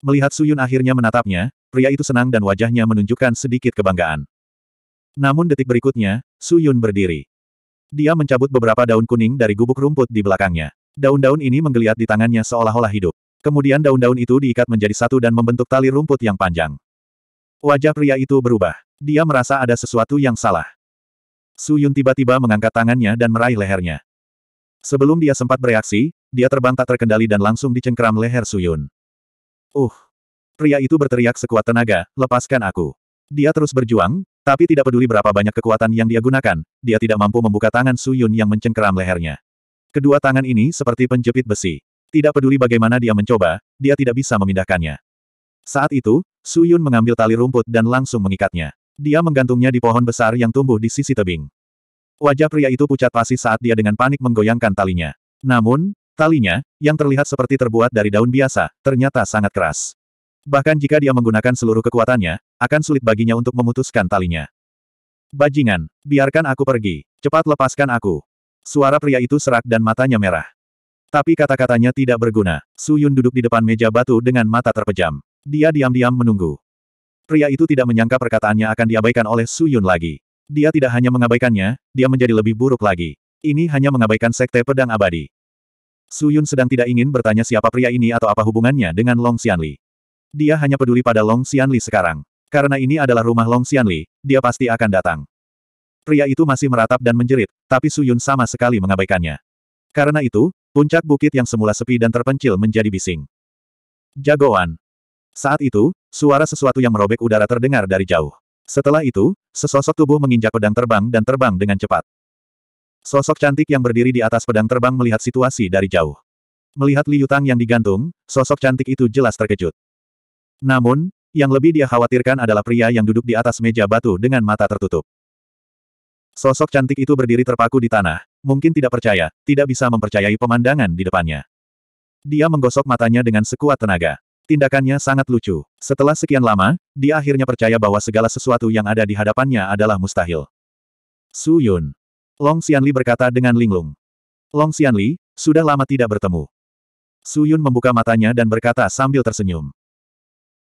Melihat Suyun akhirnya menatapnya, pria itu senang dan wajahnya menunjukkan sedikit kebanggaan. Namun detik berikutnya, Suyun berdiri. Dia mencabut beberapa daun kuning dari gubuk rumput di belakangnya. Daun-daun ini menggeliat di tangannya seolah-olah hidup. Kemudian daun-daun itu diikat menjadi satu dan membentuk tali rumput yang panjang. Wajah pria itu berubah. Dia merasa ada sesuatu yang salah. Suyun tiba-tiba mengangkat tangannya dan meraih lehernya. Sebelum dia sempat bereaksi, dia terbang tak terkendali dan langsung dicengkram leher Suyun. Uh! Pria itu berteriak sekuat tenaga, lepaskan aku. Dia terus berjuang, tapi tidak peduli berapa banyak kekuatan yang dia gunakan, dia tidak mampu membuka tangan Suyun yang mencengkram lehernya. Kedua tangan ini seperti penjepit besi. Tidak peduli bagaimana dia mencoba, dia tidak bisa memindahkannya. Saat itu, Suyun mengambil tali rumput dan langsung mengikatnya. Dia menggantungnya di pohon besar yang tumbuh di sisi tebing. Wajah pria itu pucat pasi saat dia dengan panik menggoyangkan talinya. Namun, talinya, yang terlihat seperti terbuat dari daun biasa, ternyata sangat keras. Bahkan jika dia menggunakan seluruh kekuatannya, akan sulit baginya untuk memutuskan talinya. Bajingan, biarkan aku pergi, cepat lepaskan aku. Suara pria itu serak dan matanya merah. Tapi kata-katanya tidak berguna. Su Yun duduk di depan meja batu dengan mata terpejam. Dia diam-diam menunggu. Pria itu tidak menyangka perkataannya akan diabaikan oleh Su Yun lagi. Dia tidak hanya mengabaikannya, dia menjadi lebih buruk lagi. Ini hanya mengabaikan sekte pedang abadi. Su Yun sedang tidak ingin bertanya siapa pria ini atau apa hubungannya dengan Long Xianli. Dia hanya peduli pada Long Xianli sekarang. Karena ini adalah rumah Long Xianli, dia pasti akan datang. Pria itu masih meratap dan menjerit, tapi Su Yun sama sekali mengabaikannya. Karena itu, puncak bukit yang semula sepi dan terpencil menjadi bising. Jagoan. Saat itu, suara sesuatu yang merobek udara terdengar dari jauh. Setelah itu, sesosok tubuh menginjak pedang terbang dan terbang dengan cepat. Sosok cantik yang berdiri di atas pedang terbang melihat situasi dari jauh. Melihat Liu Tang yang digantung, sosok cantik itu jelas terkejut. Namun, yang lebih dia khawatirkan adalah pria yang duduk di atas meja batu dengan mata tertutup. Sosok cantik itu berdiri terpaku di tanah, mungkin tidak percaya, tidak bisa mempercayai pemandangan di depannya. Dia menggosok matanya dengan sekuat tenaga. Tindakannya sangat lucu. Setelah sekian lama, dia akhirnya percaya bahwa segala sesuatu yang ada di hadapannya adalah mustahil. Su Yun. Long Xianli berkata dengan linglung. Long Xianli, sudah lama tidak bertemu. Su Yun membuka matanya dan berkata sambil tersenyum.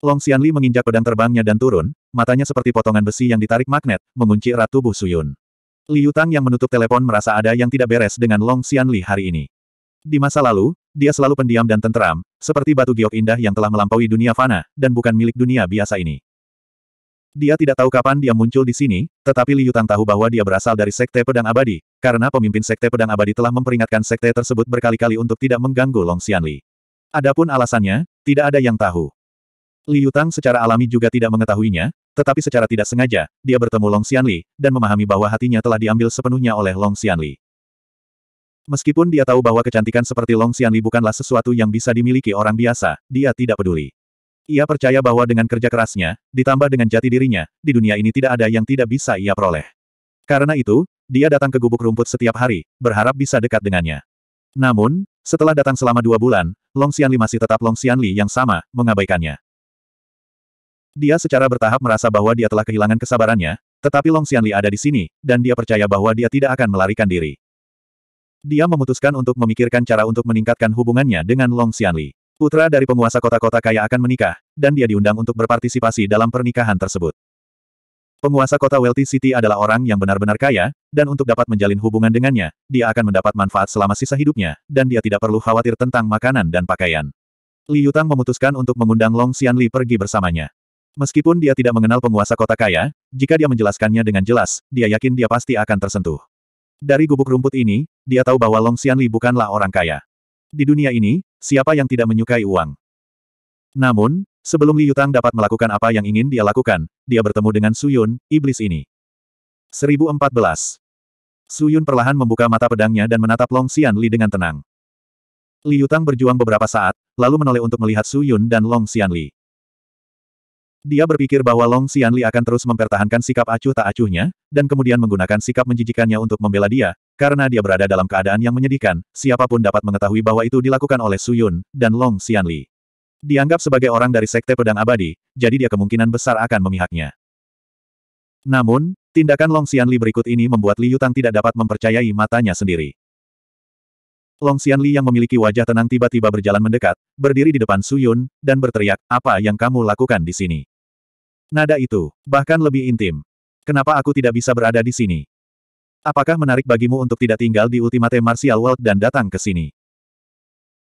Long Xianli menginjak pedang terbangnya dan turun, matanya seperti potongan besi yang ditarik magnet, mengunci erat tubuh Su Yun. Liu Tang yang menutup telepon merasa ada yang tidak beres dengan Long Xianli hari ini. Di masa lalu, dia selalu pendiam dan tenteram, seperti batu giok indah yang telah melampaui dunia fana, dan bukan milik dunia biasa ini. Dia tidak tahu kapan dia muncul di sini, tetapi Liu Tang tahu bahwa dia berasal dari Sekte Pedang Abadi, karena pemimpin Sekte Pedang Abadi telah memperingatkan Sekte tersebut berkali-kali untuk tidak mengganggu Long Xianli. Adapun alasannya, tidak ada yang tahu. Liu Tang secara alami juga tidak mengetahuinya, tetapi secara tidak sengaja, dia bertemu Long Xianli, dan memahami bahwa hatinya telah diambil sepenuhnya oleh Long Xianli. Meskipun dia tahu bahwa kecantikan seperti Long Xianli bukanlah sesuatu yang bisa dimiliki orang biasa, dia tidak peduli. Ia percaya bahwa dengan kerja kerasnya, ditambah dengan jati dirinya, di dunia ini tidak ada yang tidak bisa ia peroleh. Karena itu, dia datang ke gubuk rumput setiap hari, berharap bisa dekat dengannya. Namun, setelah datang selama dua bulan, Long Xianli masih tetap Long Xianli yang sama, mengabaikannya. Dia secara bertahap merasa bahwa dia telah kehilangan kesabarannya, tetapi Long Xianli ada di sini, dan dia percaya bahwa dia tidak akan melarikan diri. Dia memutuskan untuk memikirkan cara untuk meningkatkan hubungannya dengan Long Xianli. Putra dari penguasa kota-kota kaya akan menikah, dan dia diundang untuk berpartisipasi dalam pernikahan tersebut. Penguasa kota Wealthy City adalah orang yang benar-benar kaya, dan untuk dapat menjalin hubungan dengannya, dia akan mendapat manfaat selama sisa hidupnya, dan dia tidak perlu khawatir tentang makanan dan pakaian. Li Yutang memutuskan untuk mengundang Long Xianli pergi bersamanya. Meskipun dia tidak mengenal penguasa kota kaya, jika dia menjelaskannya dengan jelas, dia yakin dia pasti akan tersentuh. Dari gubuk rumput ini, dia tahu bahwa Long Xianli bukanlah orang kaya. Di dunia ini, siapa yang tidak menyukai uang? Namun, sebelum Li Yutang dapat melakukan apa yang ingin dia lakukan, dia bertemu dengan Su Yun, iblis ini. 1014. Yun perlahan membuka mata pedangnya dan menatap Long Xianli dengan tenang. Li Yutang berjuang beberapa saat, lalu menoleh untuk melihat Su Yun dan Long Xianli. Dia berpikir bahwa Long Xianli akan terus mempertahankan sikap acuh tak acuhnya, dan kemudian menggunakan sikap menjijikannya untuk membela dia, karena dia berada dalam keadaan yang menyedihkan, siapapun dapat mengetahui bahwa itu dilakukan oleh Su Yun dan Long Xianli. Dianggap sebagai orang dari Sekte Pedang Abadi, jadi dia kemungkinan besar akan memihaknya. Namun, tindakan Long Xianli berikut ini membuat Li Yutang tidak dapat mempercayai matanya sendiri. Long Xianli yang memiliki wajah tenang tiba-tiba berjalan mendekat, berdiri di depan Su Yun, dan berteriak, apa yang kamu lakukan di sini? Nada itu, bahkan lebih intim. Kenapa aku tidak bisa berada di sini? Apakah menarik bagimu untuk tidak tinggal di Ultimate Martial World dan datang ke sini?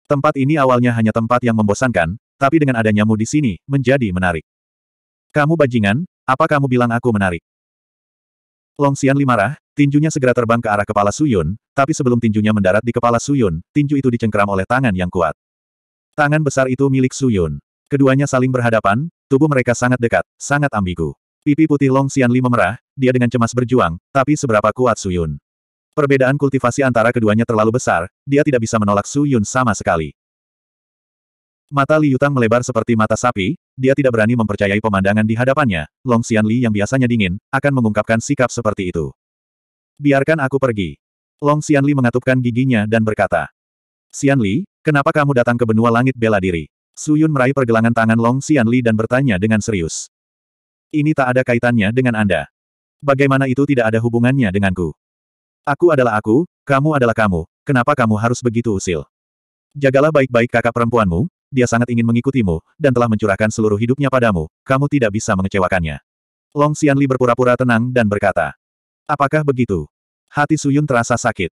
Tempat ini awalnya hanya tempat yang membosankan, tapi dengan adanya mu di sini, menjadi menarik. Kamu bajingan, apa kamu bilang aku menarik? Long Xianli tinjunya segera terbang ke arah kepala Suyun, tapi sebelum tinjunya mendarat di kepala Suyun, tinju itu dicengkeram oleh tangan yang kuat. Tangan besar itu milik Suyun. Keduanya saling berhadapan, Tubuh mereka sangat dekat, sangat ambigu. Pipi putih Long Xianli memerah, dia dengan cemas berjuang, tapi seberapa kuat Su Yun? Perbedaan kultivasi antara keduanya terlalu besar, dia tidak bisa menolak Su Yun sama sekali. Mata Li Yutang melebar seperti mata sapi, dia tidak berani mempercayai pemandangan di hadapannya, Long Xianli yang biasanya dingin, akan mengungkapkan sikap seperti itu. Biarkan aku pergi. Long Xianli mengatupkan giginya dan berkata, Xianli, kenapa kamu datang ke benua langit bela diri? Su Yun meraih pergelangan tangan Long Xianli dan bertanya dengan serius. Ini tak ada kaitannya dengan Anda. Bagaimana itu tidak ada hubungannya denganku? Aku adalah aku, kamu adalah kamu, kenapa kamu harus begitu usil? Jagalah baik-baik kakak perempuanmu, dia sangat ingin mengikutimu, dan telah mencurahkan seluruh hidupnya padamu, kamu tidak bisa mengecewakannya. Long Xianli berpura-pura tenang dan berkata, Apakah begitu? Hati Suyun terasa sakit.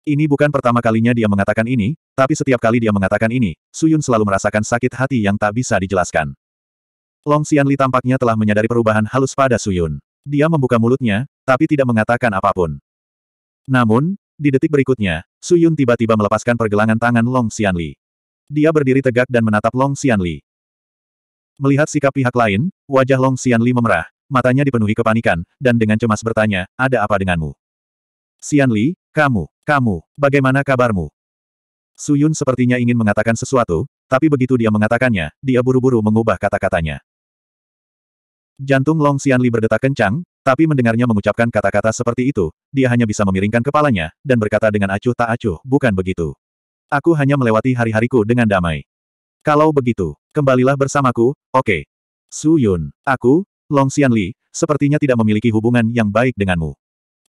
Ini bukan pertama kalinya dia mengatakan ini, tapi setiap kali dia mengatakan ini, Suyun selalu merasakan sakit hati yang tak bisa dijelaskan. Long Xianli tampaknya telah menyadari perubahan halus pada Suyun. Dia membuka mulutnya, tapi tidak mengatakan apapun. Namun, di detik berikutnya, Suyun tiba-tiba melepaskan pergelangan tangan Long Xianli. Dia berdiri tegak dan menatap Long Xianli. Melihat sikap pihak lain, wajah Long Xianli memerah, matanya dipenuhi kepanikan, dan dengan cemas bertanya, ada apa denganmu? Xianli, kamu. Kamu, bagaimana kabarmu? Suyun sepertinya ingin mengatakan sesuatu, tapi begitu dia mengatakannya, dia buru-buru mengubah kata-katanya. Jantung Long Xianli berdetak kencang, tapi mendengarnya mengucapkan kata-kata seperti itu, dia hanya bisa memiringkan kepalanya, dan berkata dengan acuh tak acuh, bukan begitu. Aku hanya melewati hari-hariku dengan damai. Kalau begitu, kembalilah bersamaku, oke. Okay. Su Yun, aku, Long Xianli, sepertinya tidak memiliki hubungan yang baik denganmu.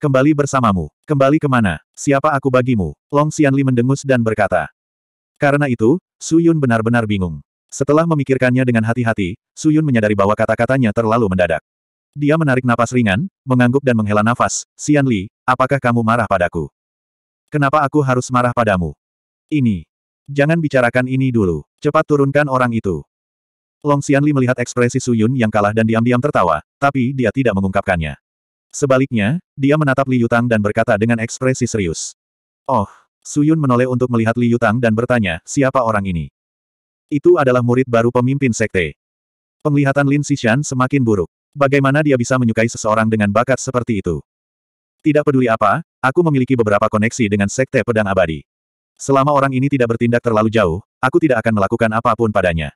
Kembali bersamamu. Kembali kemana? Siapa aku bagimu? Long Xianli mendengus dan berkata. Karena itu, Su Yun benar-benar bingung. Setelah memikirkannya dengan hati-hati, Su Yun menyadari bahwa kata-katanya terlalu mendadak. Dia menarik napas ringan, mengangguk dan menghela nafas. Xianli, apakah kamu marah padaku? Kenapa aku harus marah padamu? Ini. Jangan bicarakan ini dulu. Cepat turunkan orang itu. Long Xianli melihat ekspresi Su Yun yang kalah dan diam-diam tertawa, tapi dia tidak mengungkapkannya. Sebaliknya, dia menatap Li Yutang dan berkata dengan ekspresi serius. Oh, Suyun menoleh untuk melihat Li Yutang dan bertanya, siapa orang ini? Itu adalah murid baru pemimpin sekte. Penglihatan Lin Xishan semakin buruk. Bagaimana dia bisa menyukai seseorang dengan bakat seperti itu? Tidak peduli apa, aku memiliki beberapa koneksi dengan sekte pedang abadi. Selama orang ini tidak bertindak terlalu jauh, aku tidak akan melakukan apapun padanya.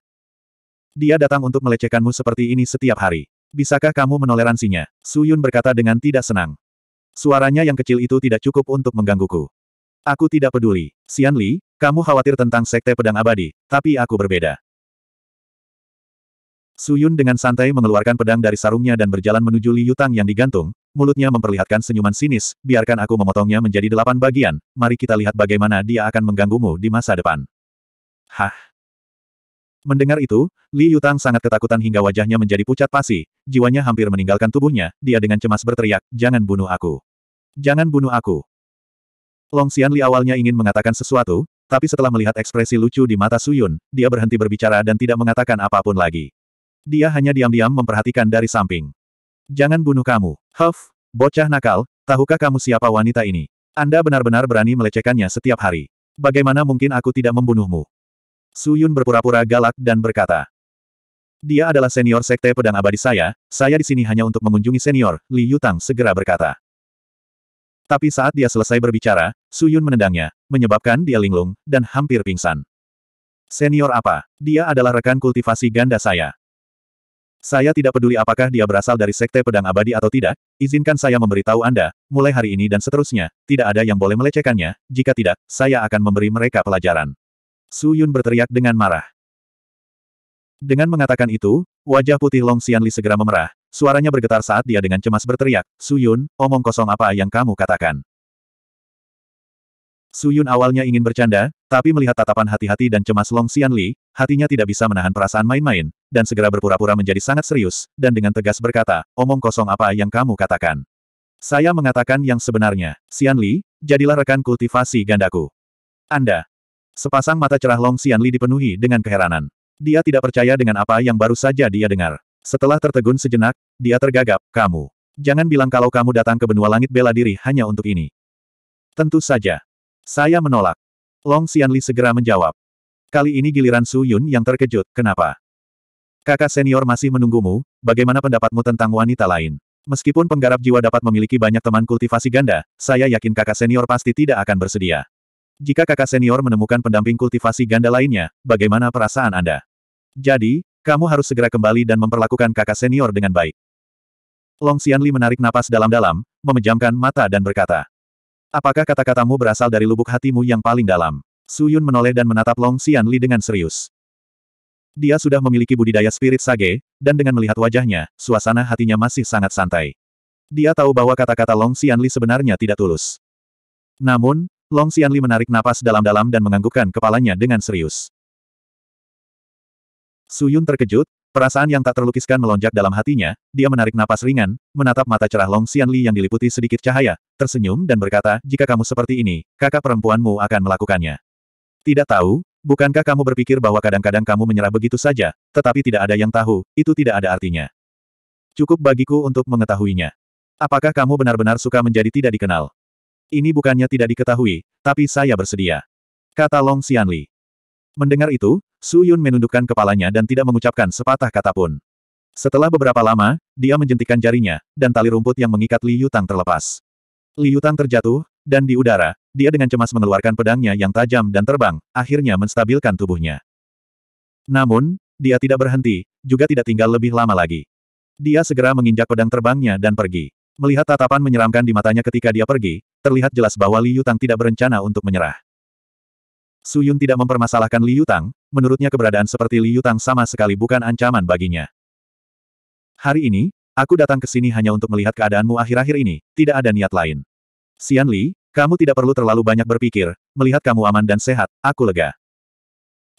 Dia datang untuk melecehkanmu seperti ini setiap hari. Bisakah kamu menoleransinya? Su Yun berkata dengan tidak senang. Suaranya yang kecil itu tidak cukup untuk menggangguku. Aku tidak peduli. Xian Li, kamu khawatir tentang sekte pedang abadi, tapi aku berbeda. Su Yun dengan santai mengeluarkan pedang dari sarungnya dan berjalan menuju Li Yutang yang digantung, mulutnya memperlihatkan senyuman sinis, biarkan aku memotongnya menjadi delapan bagian, mari kita lihat bagaimana dia akan mengganggumu di masa depan. Hah, Mendengar itu, Li Yutang sangat ketakutan hingga wajahnya menjadi pucat pasi, jiwanya hampir meninggalkan tubuhnya, dia dengan cemas berteriak, jangan bunuh aku. Jangan bunuh aku. Long Xian Li awalnya ingin mengatakan sesuatu, tapi setelah melihat ekspresi lucu di mata Suyun, dia berhenti berbicara dan tidak mengatakan apapun lagi. Dia hanya diam-diam memperhatikan dari samping. Jangan bunuh kamu. Huff, bocah nakal, tahukah kamu siapa wanita ini? Anda benar-benar berani melecehkannya setiap hari. Bagaimana mungkin aku tidak membunuhmu? Su Yun berpura-pura galak dan berkata. Dia adalah senior sekte pedang abadi saya, saya di sini hanya untuk mengunjungi senior, Li Yutang segera berkata. Tapi saat dia selesai berbicara, Su Yun menendangnya, menyebabkan dia linglung, dan hampir pingsan. Senior apa? Dia adalah rekan kultivasi ganda saya. Saya tidak peduli apakah dia berasal dari sekte pedang abadi atau tidak, izinkan saya memberitahu Anda, mulai hari ini dan seterusnya, tidak ada yang boleh melecehkannya, jika tidak, saya akan memberi mereka pelajaran. Su Yun berteriak dengan marah. Dengan mengatakan itu, wajah putih Long Xianli segera memerah, suaranya bergetar saat dia dengan cemas berteriak, Su Yun, omong kosong apa yang kamu katakan. Su Yun awalnya ingin bercanda, tapi melihat tatapan hati-hati dan cemas Long Xianli, hatinya tidak bisa menahan perasaan main-main, dan segera berpura-pura menjadi sangat serius, dan dengan tegas berkata, omong kosong apa yang kamu katakan. Saya mengatakan yang sebenarnya. Xianli, jadilah rekan kultivasi gandaku. Anda, Sepasang mata cerah Long Xianli dipenuhi dengan keheranan. Dia tidak percaya dengan apa yang baru saja dia dengar. Setelah tertegun sejenak, dia tergagap, kamu. Jangan bilang kalau kamu datang ke benua langit bela diri hanya untuk ini. Tentu saja. Saya menolak. Long Xianli segera menjawab. Kali ini giliran Su Yun yang terkejut, kenapa? Kakak senior masih menunggumu, bagaimana pendapatmu tentang wanita lain? Meskipun penggarap jiwa dapat memiliki banyak teman kultivasi ganda, saya yakin kakak senior pasti tidak akan bersedia. Jika kakak senior menemukan pendamping kultivasi ganda lainnya, bagaimana perasaan Anda? Jadi, kamu harus segera kembali dan memperlakukan kakak senior dengan baik. Long Xianli menarik napas dalam-dalam, memejamkan mata dan berkata. Apakah kata-katamu berasal dari lubuk hatimu yang paling dalam? Su Yun menoleh dan menatap Long Xianli dengan serius. Dia sudah memiliki budidaya spirit sage, dan dengan melihat wajahnya, suasana hatinya masih sangat santai. Dia tahu bahwa kata-kata Long Xianli sebenarnya tidak tulus. Namun, Long Xianli menarik napas dalam-dalam dan menganggukkan kepalanya dengan serius. Su Yun terkejut, perasaan yang tak terlukiskan melonjak dalam hatinya, dia menarik napas ringan, menatap mata cerah Long Xianli yang diliputi sedikit cahaya, tersenyum dan berkata, jika kamu seperti ini, kakak perempuanmu akan melakukannya. Tidak tahu, bukankah kamu berpikir bahwa kadang-kadang kamu menyerah begitu saja, tetapi tidak ada yang tahu, itu tidak ada artinya. Cukup bagiku untuk mengetahuinya. Apakah kamu benar-benar suka menjadi tidak dikenal? Ini bukannya tidak diketahui, tapi saya bersedia. Kata Long Xianli. Mendengar itu, Su Yun menundukkan kepalanya dan tidak mengucapkan sepatah kata pun. Setelah beberapa lama, dia menjentikan jarinya, dan tali rumput yang mengikat Li Yutang terlepas. Li Yutang terjatuh, dan di udara, dia dengan cemas mengeluarkan pedangnya yang tajam dan terbang, akhirnya menstabilkan tubuhnya. Namun, dia tidak berhenti, juga tidak tinggal lebih lama lagi. Dia segera menginjak pedang terbangnya dan pergi. Melihat tatapan menyeramkan di matanya ketika dia pergi, terlihat jelas bahwa Li Yutang tidak berencana untuk menyerah. Su Yun tidak mempermasalahkan Li Yutang. menurutnya keberadaan seperti Li Yutang sama sekali bukan ancaman baginya. Hari ini, aku datang ke sini hanya untuk melihat keadaanmu akhir-akhir ini, tidak ada niat lain. Xian Li, kamu tidak perlu terlalu banyak berpikir, melihat kamu aman dan sehat, aku lega.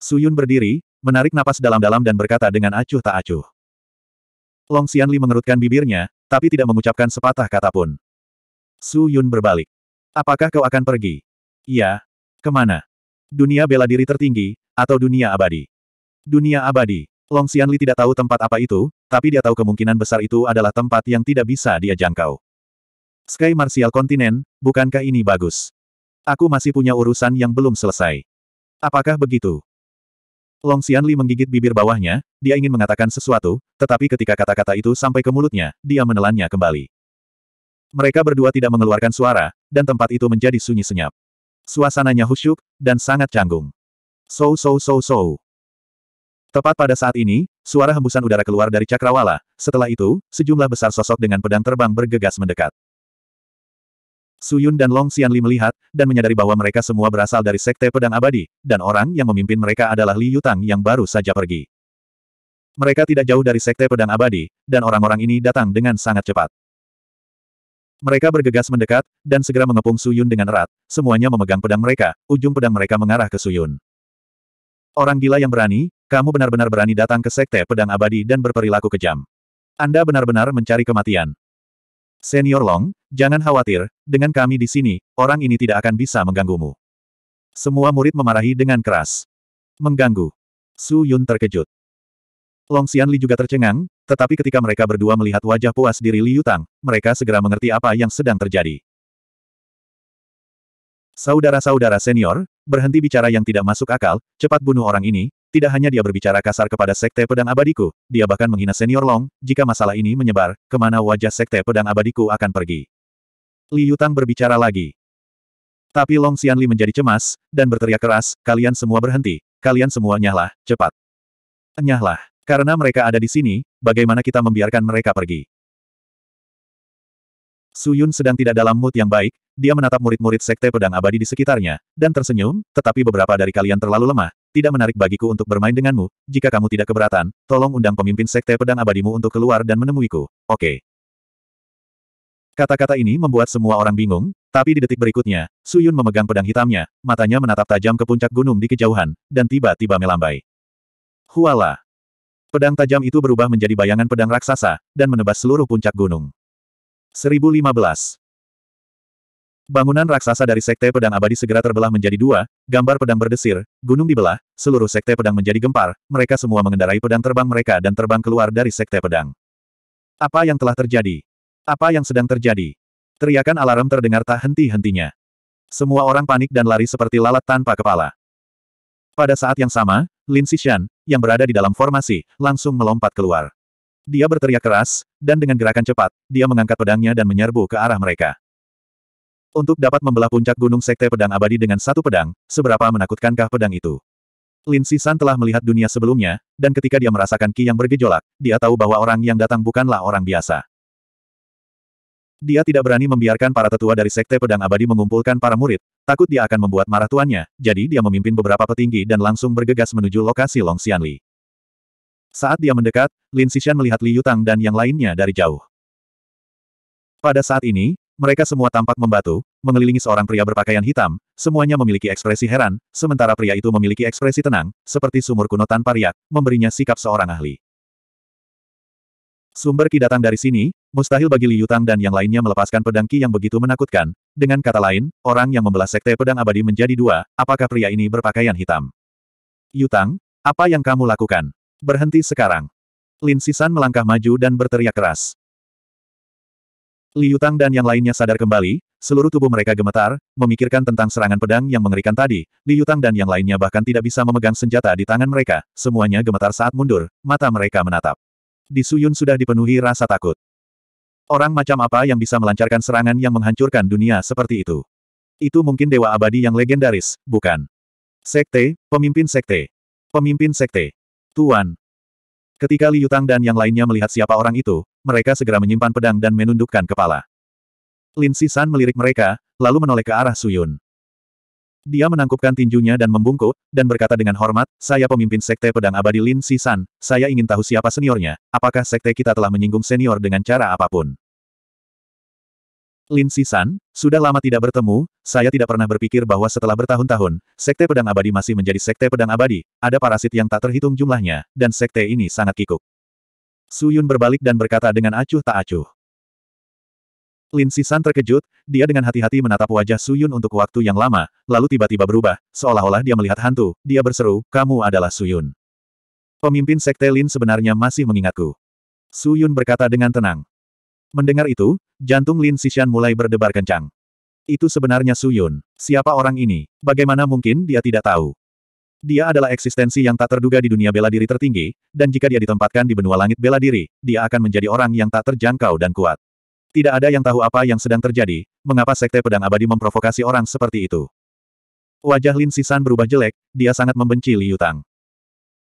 Su Yun berdiri, menarik napas dalam-dalam dan berkata dengan acuh tak acuh. Long Xian Li mengerutkan bibirnya, tapi tidak mengucapkan sepatah kata pun. Su Yun berbalik. Apakah kau akan pergi? Iya. Kemana? Dunia bela diri tertinggi, atau dunia abadi? Dunia abadi. Long Xianli tidak tahu tempat apa itu, tapi dia tahu kemungkinan besar itu adalah tempat yang tidak bisa dia jangkau. Sky Martial Continent, bukankah ini bagus? Aku masih punya urusan yang belum selesai. Apakah begitu? Long Xianli menggigit bibir bawahnya, dia ingin mengatakan sesuatu, tetapi ketika kata-kata itu sampai ke mulutnya, dia menelannya kembali. Mereka berdua tidak mengeluarkan suara, dan tempat itu menjadi sunyi senyap. Suasananya husyuk, dan sangat canggung. So so so so. Tepat pada saat ini, suara hembusan udara keluar dari cakrawala, setelah itu, sejumlah besar sosok dengan pedang terbang bergegas mendekat. Su Yun dan Long Xianli melihat, dan menyadari bahwa mereka semua berasal dari Sekte Pedang Abadi, dan orang yang memimpin mereka adalah Li Yutang yang baru saja pergi. Mereka tidak jauh dari Sekte Pedang Abadi, dan orang-orang ini datang dengan sangat cepat. Mereka bergegas mendekat, dan segera mengepung Su Yun dengan erat, semuanya memegang pedang mereka, ujung pedang mereka mengarah ke Su Yun. Orang gila yang berani, kamu benar-benar berani datang ke Sekte Pedang Abadi dan berperilaku kejam. Anda benar-benar mencari kematian. Senior Long, jangan khawatir, dengan kami di sini, orang ini tidak akan bisa mengganggumu. Semua murid memarahi dengan keras. Mengganggu. Su Yun terkejut. Long Xianli juga tercengang, tetapi ketika mereka berdua melihat wajah puas diri Liu Tang, mereka segera mengerti apa yang sedang terjadi. Saudara-saudara senior, berhenti bicara yang tidak masuk akal, cepat bunuh orang ini, tidak hanya dia berbicara kasar kepada Sekte Pedang Abadiku, dia bahkan menghina Senior Long, jika masalah ini menyebar, kemana wajah Sekte Pedang Abadiku akan pergi. Li Yutang berbicara lagi. Tapi Long Xianli menjadi cemas, dan berteriak keras, kalian semua berhenti, kalian semua nyahlah, cepat. Nyahlah, karena mereka ada di sini, bagaimana kita membiarkan mereka pergi? Su Yun sedang tidak dalam mood yang baik, dia menatap murid-murid sekte pedang abadi di sekitarnya, dan tersenyum, tetapi beberapa dari kalian terlalu lemah, tidak menarik bagiku untuk bermain denganmu, jika kamu tidak keberatan, tolong undang pemimpin sekte pedang abadimu untuk keluar dan menemuiku, oke. Okay. Kata-kata ini membuat semua orang bingung, tapi di detik berikutnya, Suyun memegang pedang hitamnya, matanya menatap tajam ke puncak gunung di kejauhan, dan tiba-tiba melambai. Huala! Pedang tajam itu berubah menjadi bayangan pedang raksasa, dan menebas seluruh puncak gunung. 1015 Bangunan raksasa dari Sekte Pedang Abadi segera terbelah menjadi dua, gambar pedang berdesir, gunung dibelah, seluruh Sekte Pedang menjadi gempar, mereka semua mengendarai pedang terbang mereka dan terbang keluar dari Sekte Pedang. Apa yang telah terjadi? Apa yang sedang terjadi? Teriakan alarm terdengar tak henti-hentinya. Semua orang panik dan lari seperti lalat tanpa kepala. Pada saat yang sama, Lin Xishan, yang berada di dalam formasi, langsung melompat keluar. Dia berteriak keras, dan dengan gerakan cepat, dia mengangkat pedangnya dan menyerbu ke arah mereka. Untuk dapat membelah puncak gunung sekte pedang abadi dengan satu pedang, seberapa menakutkankah pedang itu? Lin Sisan telah melihat dunia sebelumnya, dan ketika dia merasakan ki yang bergejolak, dia tahu bahwa orang yang datang bukanlah orang biasa. Dia tidak berani membiarkan para tetua dari sekte pedang abadi mengumpulkan para murid, takut dia akan membuat marah tuannya, jadi dia memimpin beberapa petinggi dan langsung bergegas menuju lokasi Long Xianli. Saat dia mendekat, Lin Sishan melihat Li Yutang dan yang lainnya dari jauh. Pada saat ini, mereka semua tampak membatu, mengelilingi seorang pria berpakaian hitam, semuanya memiliki ekspresi heran, sementara pria itu memiliki ekspresi tenang, seperti sumur kuno tanpa riak, memberinya sikap seorang ahli. Sumber Ki datang dari sini, mustahil bagi Li Yutang dan yang lainnya melepaskan pedang Ki yang begitu menakutkan. Dengan kata lain, orang yang membelah sekte pedang abadi menjadi dua, apakah pria ini berpakaian hitam? Yutang, apa yang kamu lakukan? Berhenti sekarang. Lin Sisan melangkah maju dan berteriak keras. Liu Tang dan yang lainnya sadar kembali, seluruh tubuh mereka gemetar, memikirkan tentang serangan pedang yang mengerikan tadi, Liu Tang dan yang lainnya bahkan tidak bisa memegang senjata di tangan mereka, semuanya gemetar saat mundur, mata mereka menatap. Di Suyun sudah dipenuhi rasa takut. Orang macam apa yang bisa melancarkan serangan yang menghancurkan dunia seperti itu? Itu mungkin Dewa Abadi yang legendaris, bukan? Sekte, pemimpin sekte. Pemimpin sekte. Tuan. Ketika Liu Tang dan yang lainnya melihat siapa orang itu, mereka segera menyimpan pedang dan menundukkan kepala. Lin Sisan melirik mereka, lalu menoleh ke arah Suyun. Dia menangkupkan tinjunya dan membungkuk, dan berkata dengan hormat, saya pemimpin Sekte Pedang Abadi Lin Sisan, saya ingin tahu siapa seniornya, apakah Sekte kita telah menyinggung senior dengan cara apapun. Lin Sisan, sudah lama tidak bertemu, saya tidak pernah berpikir bahwa setelah bertahun-tahun, Sekte Pedang Abadi masih menjadi Sekte Pedang Abadi, ada parasit yang tak terhitung jumlahnya, dan Sekte ini sangat kikuk. Su Yun berbalik dan berkata dengan acuh tak acuh. Lin Sisan terkejut, dia dengan hati-hati menatap wajah Su Yun untuk waktu yang lama, lalu tiba-tiba berubah, seolah-olah dia melihat hantu, dia berseru, kamu adalah Su Yun, Pemimpin Sekte Lin sebenarnya masih mengingatku. Su Yun berkata dengan tenang. Mendengar itu, jantung Lin Sishan mulai berdebar kencang. Itu sebenarnya Su Yun. Siapa orang ini? Bagaimana mungkin dia tidak tahu? Dia adalah eksistensi yang tak terduga di dunia bela diri tertinggi, dan jika dia ditempatkan di benua langit bela diri, dia akan menjadi orang yang tak terjangkau dan kuat. Tidak ada yang tahu apa yang sedang terjadi, mengapa Sekte Pedang Abadi memprovokasi orang seperti itu. Wajah Lin Sisan berubah jelek, dia sangat membenci Liu Tang.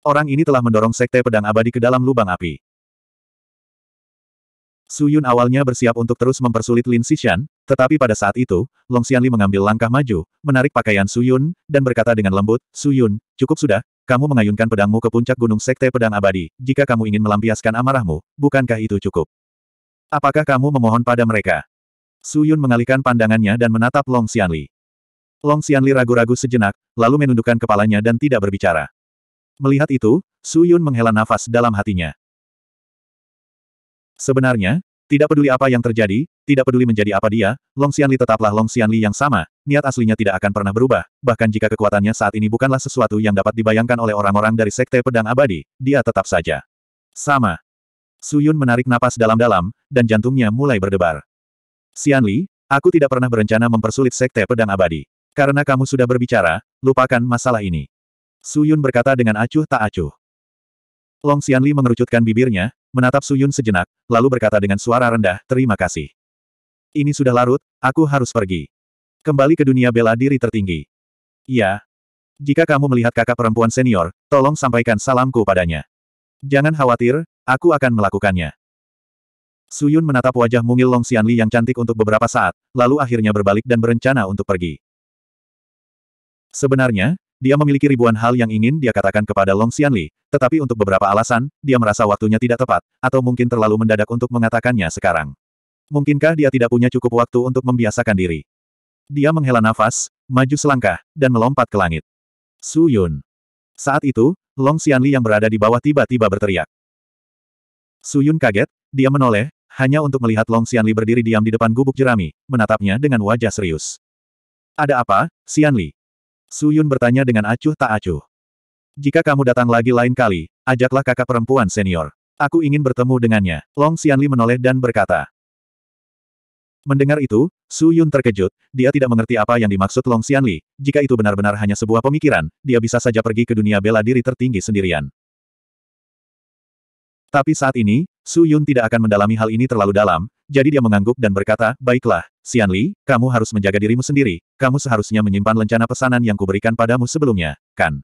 Orang ini telah mendorong Sekte Pedang Abadi ke dalam lubang api. Su Yun awalnya bersiap untuk terus mempersulit Lin Xishan, tetapi pada saat itu, Long Xianli mengambil langkah maju, menarik pakaian Su Yun, dan berkata dengan lembut, Su Yun, cukup sudah, kamu mengayunkan pedangmu ke puncak gunung sekte pedang abadi, jika kamu ingin melampiaskan amarahmu, bukankah itu cukup? Apakah kamu memohon pada mereka? Su Yun mengalihkan pandangannya dan menatap Long Xianli. Long Xianli ragu-ragu sejenak, lalu menundukkan kepalanya dan tidak berbicara. Melihat itu, Su Yun menghela nafas dalam hatinya. Sebenarnya, tidak peduli apa yang terjadi, tidak peduli menjadi apa dia, Long Xianli tetaplah Long Xianli yang sama, niat aslinya tidak akan pernah berubah, bahkan jika kekuatannya saat ini bukanlah sesuatu yang dapat dibayangkan oleh orang-orang dari Sekte Pedang Abadi, dia tetap saja. Sama. Su Yun menarik napas dalam-dalam, dan jantungnya mulai berdebar. Xianli, aku tidak pernah berencana mempersulit Sekte Pedang Abadi. Karena kamu sudah berbicara, lupakan masalah ini. Su Yun berkata dengan acuh tak acuh. Long Xianli mengerucutkan bibirnya, menatap Su Yun sejenak, lalu berkata dengan suara rendah, terima kasih. Ini sudah larut, aku harus pergi. Kembali ke dunia bela diri tertinggi. Ya, Jika kamu melihat kakak perempuan senior, tolong sampaikan salamku padanya. Jangan khawatir, aku akan melakukannya. Su Yun menatap wajah mungil Long Xianli yang cantik untuk beberapa saat, lalu akhirnya berbalik dan berencana untuk pergi. Sebenarnya, dia memiliki ribuan hal yang ingin dia katakan kepada Long Xianli, tetapi untuk beberapa alasan, dia merasa waktunya tidak tepat, atau mungkin terlalu mendadak untuk mengatakannya sekarang. Mungkinkah dia tidak punya cukup waktu untuk membiasakan diri? Dia menghela nafas, maju selangkah, dan melompat ke langit. Su Yun. Saat itu, Long Xianli yang berada di bawah tiba-tiba berteriak. Su Yun kaget, dia menoleh, hanya untuk melihat Long Xianli berdiri diam di depan gubuk jerami, menatapnya dengan wajah serius. Ada apa, Xianli? Suyun bertanya dengan acuh tak acuh. Jika kamu datang lagi lain kali, ajaklah kakak perempuan senior. Aku ingin bertemu dengannya. Long Xianli menoleh dan berkata. Mendengar itu, Su Yun terkejut, dia tidak mengerti apa yang dimaksud Long Xianli, jika itu benar-benar hanya sebuah pemikiran, dia bisa saja pergi ke dunia bela diri tertinggi sendirian. Tapi saat ini, Su Yun tidak akan mendalami hal ini terlalu dalam, jadi dia mengangguk dan berkata, Baiklah, Xian Li, kamu harus menjaga dirimu sendiri, kamu seharusnya menyimpan lencana pesanan yang kuberikan padamu sebelumnya, kan?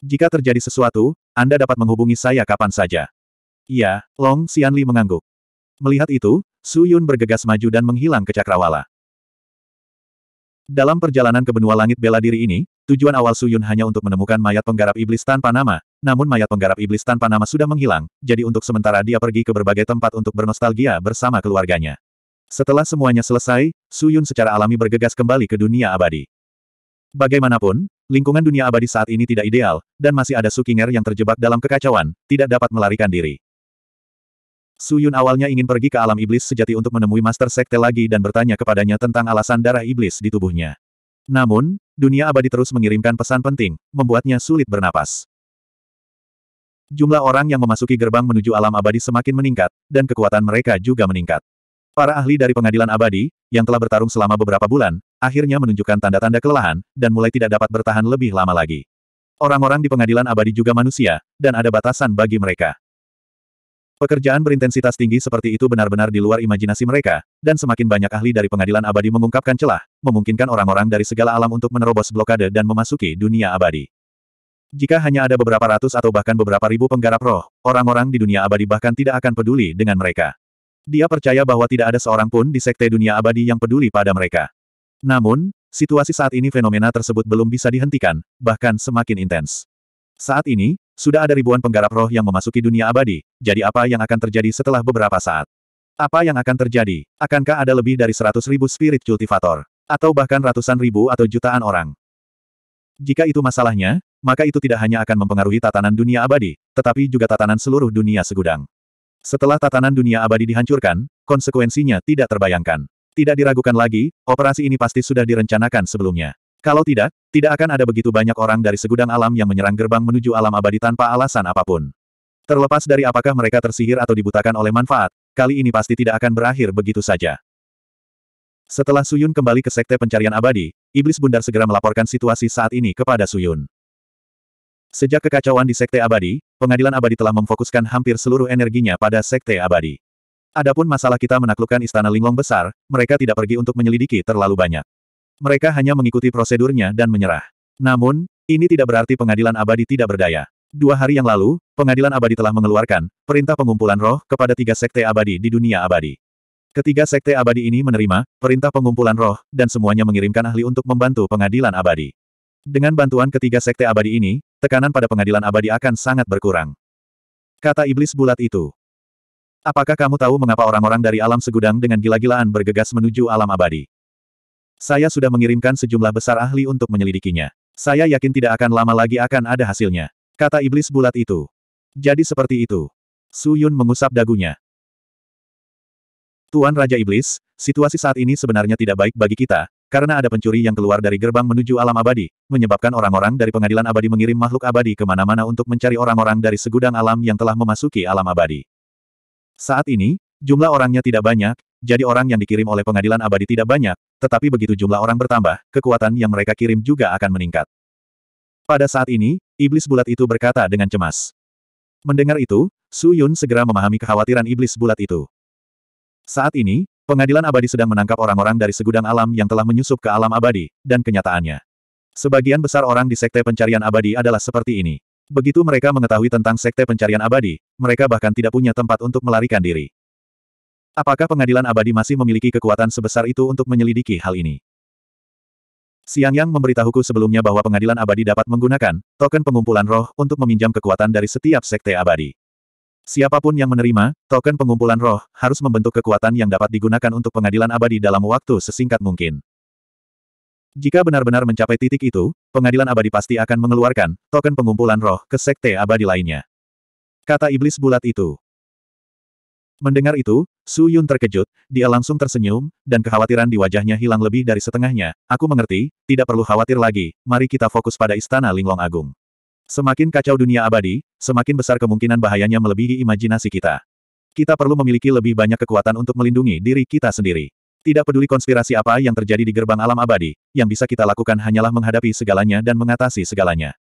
Jika terjadi sesuatu, Anda dapat menghubungi saya kapan saja. Iya, Long Xian Li mengangguk. Melihat itu, Su Yun bergegas maju dan menghilang ke cakrawala. Dalam perjalanan ke benua langit bela diri ini, tujuan awal Suyun hanya untuk menemukan mayat penggarap iblis tanpa nama, namun mayat penggarap iblis tanpa nama sudah menghilang, jadi untuk sementara dia pergi ke berbagai tempat untuk bernostalgia bersama keluarganya. Setelah semuanya selesai, Suyun secara alami bergegas kembali ke dunia abadi. Bagaimanapun, lingkungan dunia abadi saat ini tidak ideal, dan masih ada Sukinger yang terjebak dalam kekacauan, tidak dapat melarikan diri. Su Yun awalnya ingin pergi ke alam iblis sejati untuk menemui Master Sekte lagi dan bertanya kepadanya tentang alasan darah iblis di tubuhnya. Namun, dunia abadi terus mengirimkan pesan penting, membuatnya sulit bernapas. Jumlah orang yang memasuki gerbang menuju alam abadi semakin meningkat, dan kekuatan mereka juga meningkat. Para ahli dari pengadilan abadi, yang telah bertarung selama beberapa bulan, akhirnya menunjukkan tanda-tanda kelelahan, dan mulai tidak dapat bertahan lebih lama lagi. Orang-orang di pengadilan abadi juga manusia, dan ada batasan bagi mereka. Pekerjaan berintensitas tinggi seperti itu benar-benar di luar imajinasi mereka, dan semakin banyak ahli dari pengadilan abadi mengungkapkan celah, memungkinkan orang-orang dari segala alam untuk menerobos blokade dan memasuki dunia abadi. Jika hanya ada beberapa ratus atau bahkan beberapa ribu penggarap roh, orang-orang di dunia abadi bahkan tidak akan peduli dengan mereka. Dia percaya bahwa tidak ada seorang pun di sekte dunia abadi yang peduli pada mereka. Namun, situasi saat ini fenomena tersebut belum bisa dihentikan, bahkan semakin intens. Saat ini, sudah ada ribuan penggarap roh yang memasuki dunia abadi, jadi apa yang akan terjadi setelah beberapa saat? Apa yang akan terjadi? Akankah ada lebih dari seratus ribu spirit cultivator? Atau bahkan ratusan ribu atau jutaan orang? Jika itu masalahnya, maka itu tidak hanya akan mempengaruhi tatanan dunia abadi, tetapi juga tatanan seluruh dunia segudang. Setelah tatanan dunia abadi dihancurkan, konsekuensinya tidak terbayangkan. Tidak diragukan lagi, operasi ini pasti sudah direncanakan sebelumnya. Kalau tidak, tidak akan ada begitu banyak orang dari segudang alam yang menyerang gerbang menuju alam abadi tanpa alasan apapun. Terlepas dari apakah mereka tersihir atau dibutakan oleh manfaat, kali ini pasti tidak akan berakhir begitu saja. Setelah Suyun kembali ke Sekte Pencarian Abadi, Iblis Bundar segera melaporkan situasi saat ini kepada Suyun. Sejak kekacauan di Sekte Abadi, Pengadilan Abadi telah memfokuskan hampir seluruh energinya pada Sekte Abadi. Adapun masalah kita menaklukkan Istana Linglong Besar, mereka tidak pergi untuk menyelidiki terlalu banyak. Mereka hanya mengikuti prosedurnya dan menyerah. Namun, ini tidak berarti pengadilan abadi tidak berdaya. Dua hari yang lalu, pengadilan abadi telah mengeluarkan perintah pengumpulan roh kepada tiga sekte abadi di dunia abadi. Ketiga sekte abadi ini menerima perintah pengumpulan roh, dan semuanya mengirimkan ahli untuk membantu pengadilan abadi. Dengan bantuan ketiga sekte abadi ini, tekanan pada pengadilan abadi akan sangat berkurang. Kata iblis bulat itu. Apakah kamu tahu mengapa orang-orang dari alam segudang dengan gila-gilaan bergegas menuju alam abadi? Saya sudah mengirimkan sejumlah besar ahli untuk menyelidikinya. Saya yakin tidak akan lama lagi akan ada hasilnya. Kata iblis bulat itu. Jadi seperti itu. Su Yun mengusap dagunya. Tuan Raja Iblis, situasi saat ini sebenarnya tidak baik bagi kita, karena ada pencuri yang keluar dari gerbang menuju alam abadi, menyebabkan orang-orang dari pengadilan abadi mengirim makhluk abadi kemana-mana untuk mencari orang-orang dari segudang alam yang telah memasuki alam abadi. Saat ini, jumlah orangnya tidak banyak, jadi orang yang dikirim oleh pengadilan abadi tidak banyak, tetapi begitu jumlah orang bertambah, kekuatan yang mereka kirim juga akan meningkat. Pada saat ini, iblis bulat itu berkata dengan cemas. Mendengar itu, Su Yun segera memahami kekhawatiran iblis bulat itu. Saat ini, pengadilan abadi sedang menangkap orang-orang dari segudang alam yang telah menyusup ke alam abadi, dan kenyataannya. Sebagian besar orang di sekte pencarian abadi adalah seperti ini. Begitu mereka mengetahui tentang sekte pencarian abadi, mereka bahkan tidak punya tempat untuk melarikan diri. Apakah pengadilan abadi masih memiliki kekuatan sebesar itu untuk menyelidiki hal ini? Siang Yang memberitahuku sebelumnya bahwa pengadilan abadi dapat menggunakan token pengumpulan roh untuk meminjam kekuatan dari setiap sekte abadi. Siapapun yang menerima token pengumpulan roh harus membentuk kekuatan yang dapat digunakan untuk pengadilan abadi dalam waktu sesingkat mungkin. Jika benar-benar mencapai titik itu, pengadilan abadi pasti akan mengeluarkan token pengumpulan roh ke sekte abadi lainnya. Kata iblis bulat itu. Mendengar itu, Su Yun terkejut, dia langsung tersenyum, dan kekhawatiran di wajahnya hilang lebih dari setengahnya. Aku mengerti, tidak perlu khawatir lagi, mari kita fokus pada Istana Linglong Agung. Semakin kacau dunia abadi, semakin besar kemungkinan bahayanya melebihi imajinasi kita. Kita perlu memiliki lebih banyak kekuatan untuk melindungi diri kita sendiri. Tidak peduli konspirasi apa yang terjadi di gerbang alam abadi, yang bisa kita lakukan hanyalah menghadapi segalanya dan mengatasi segalanya.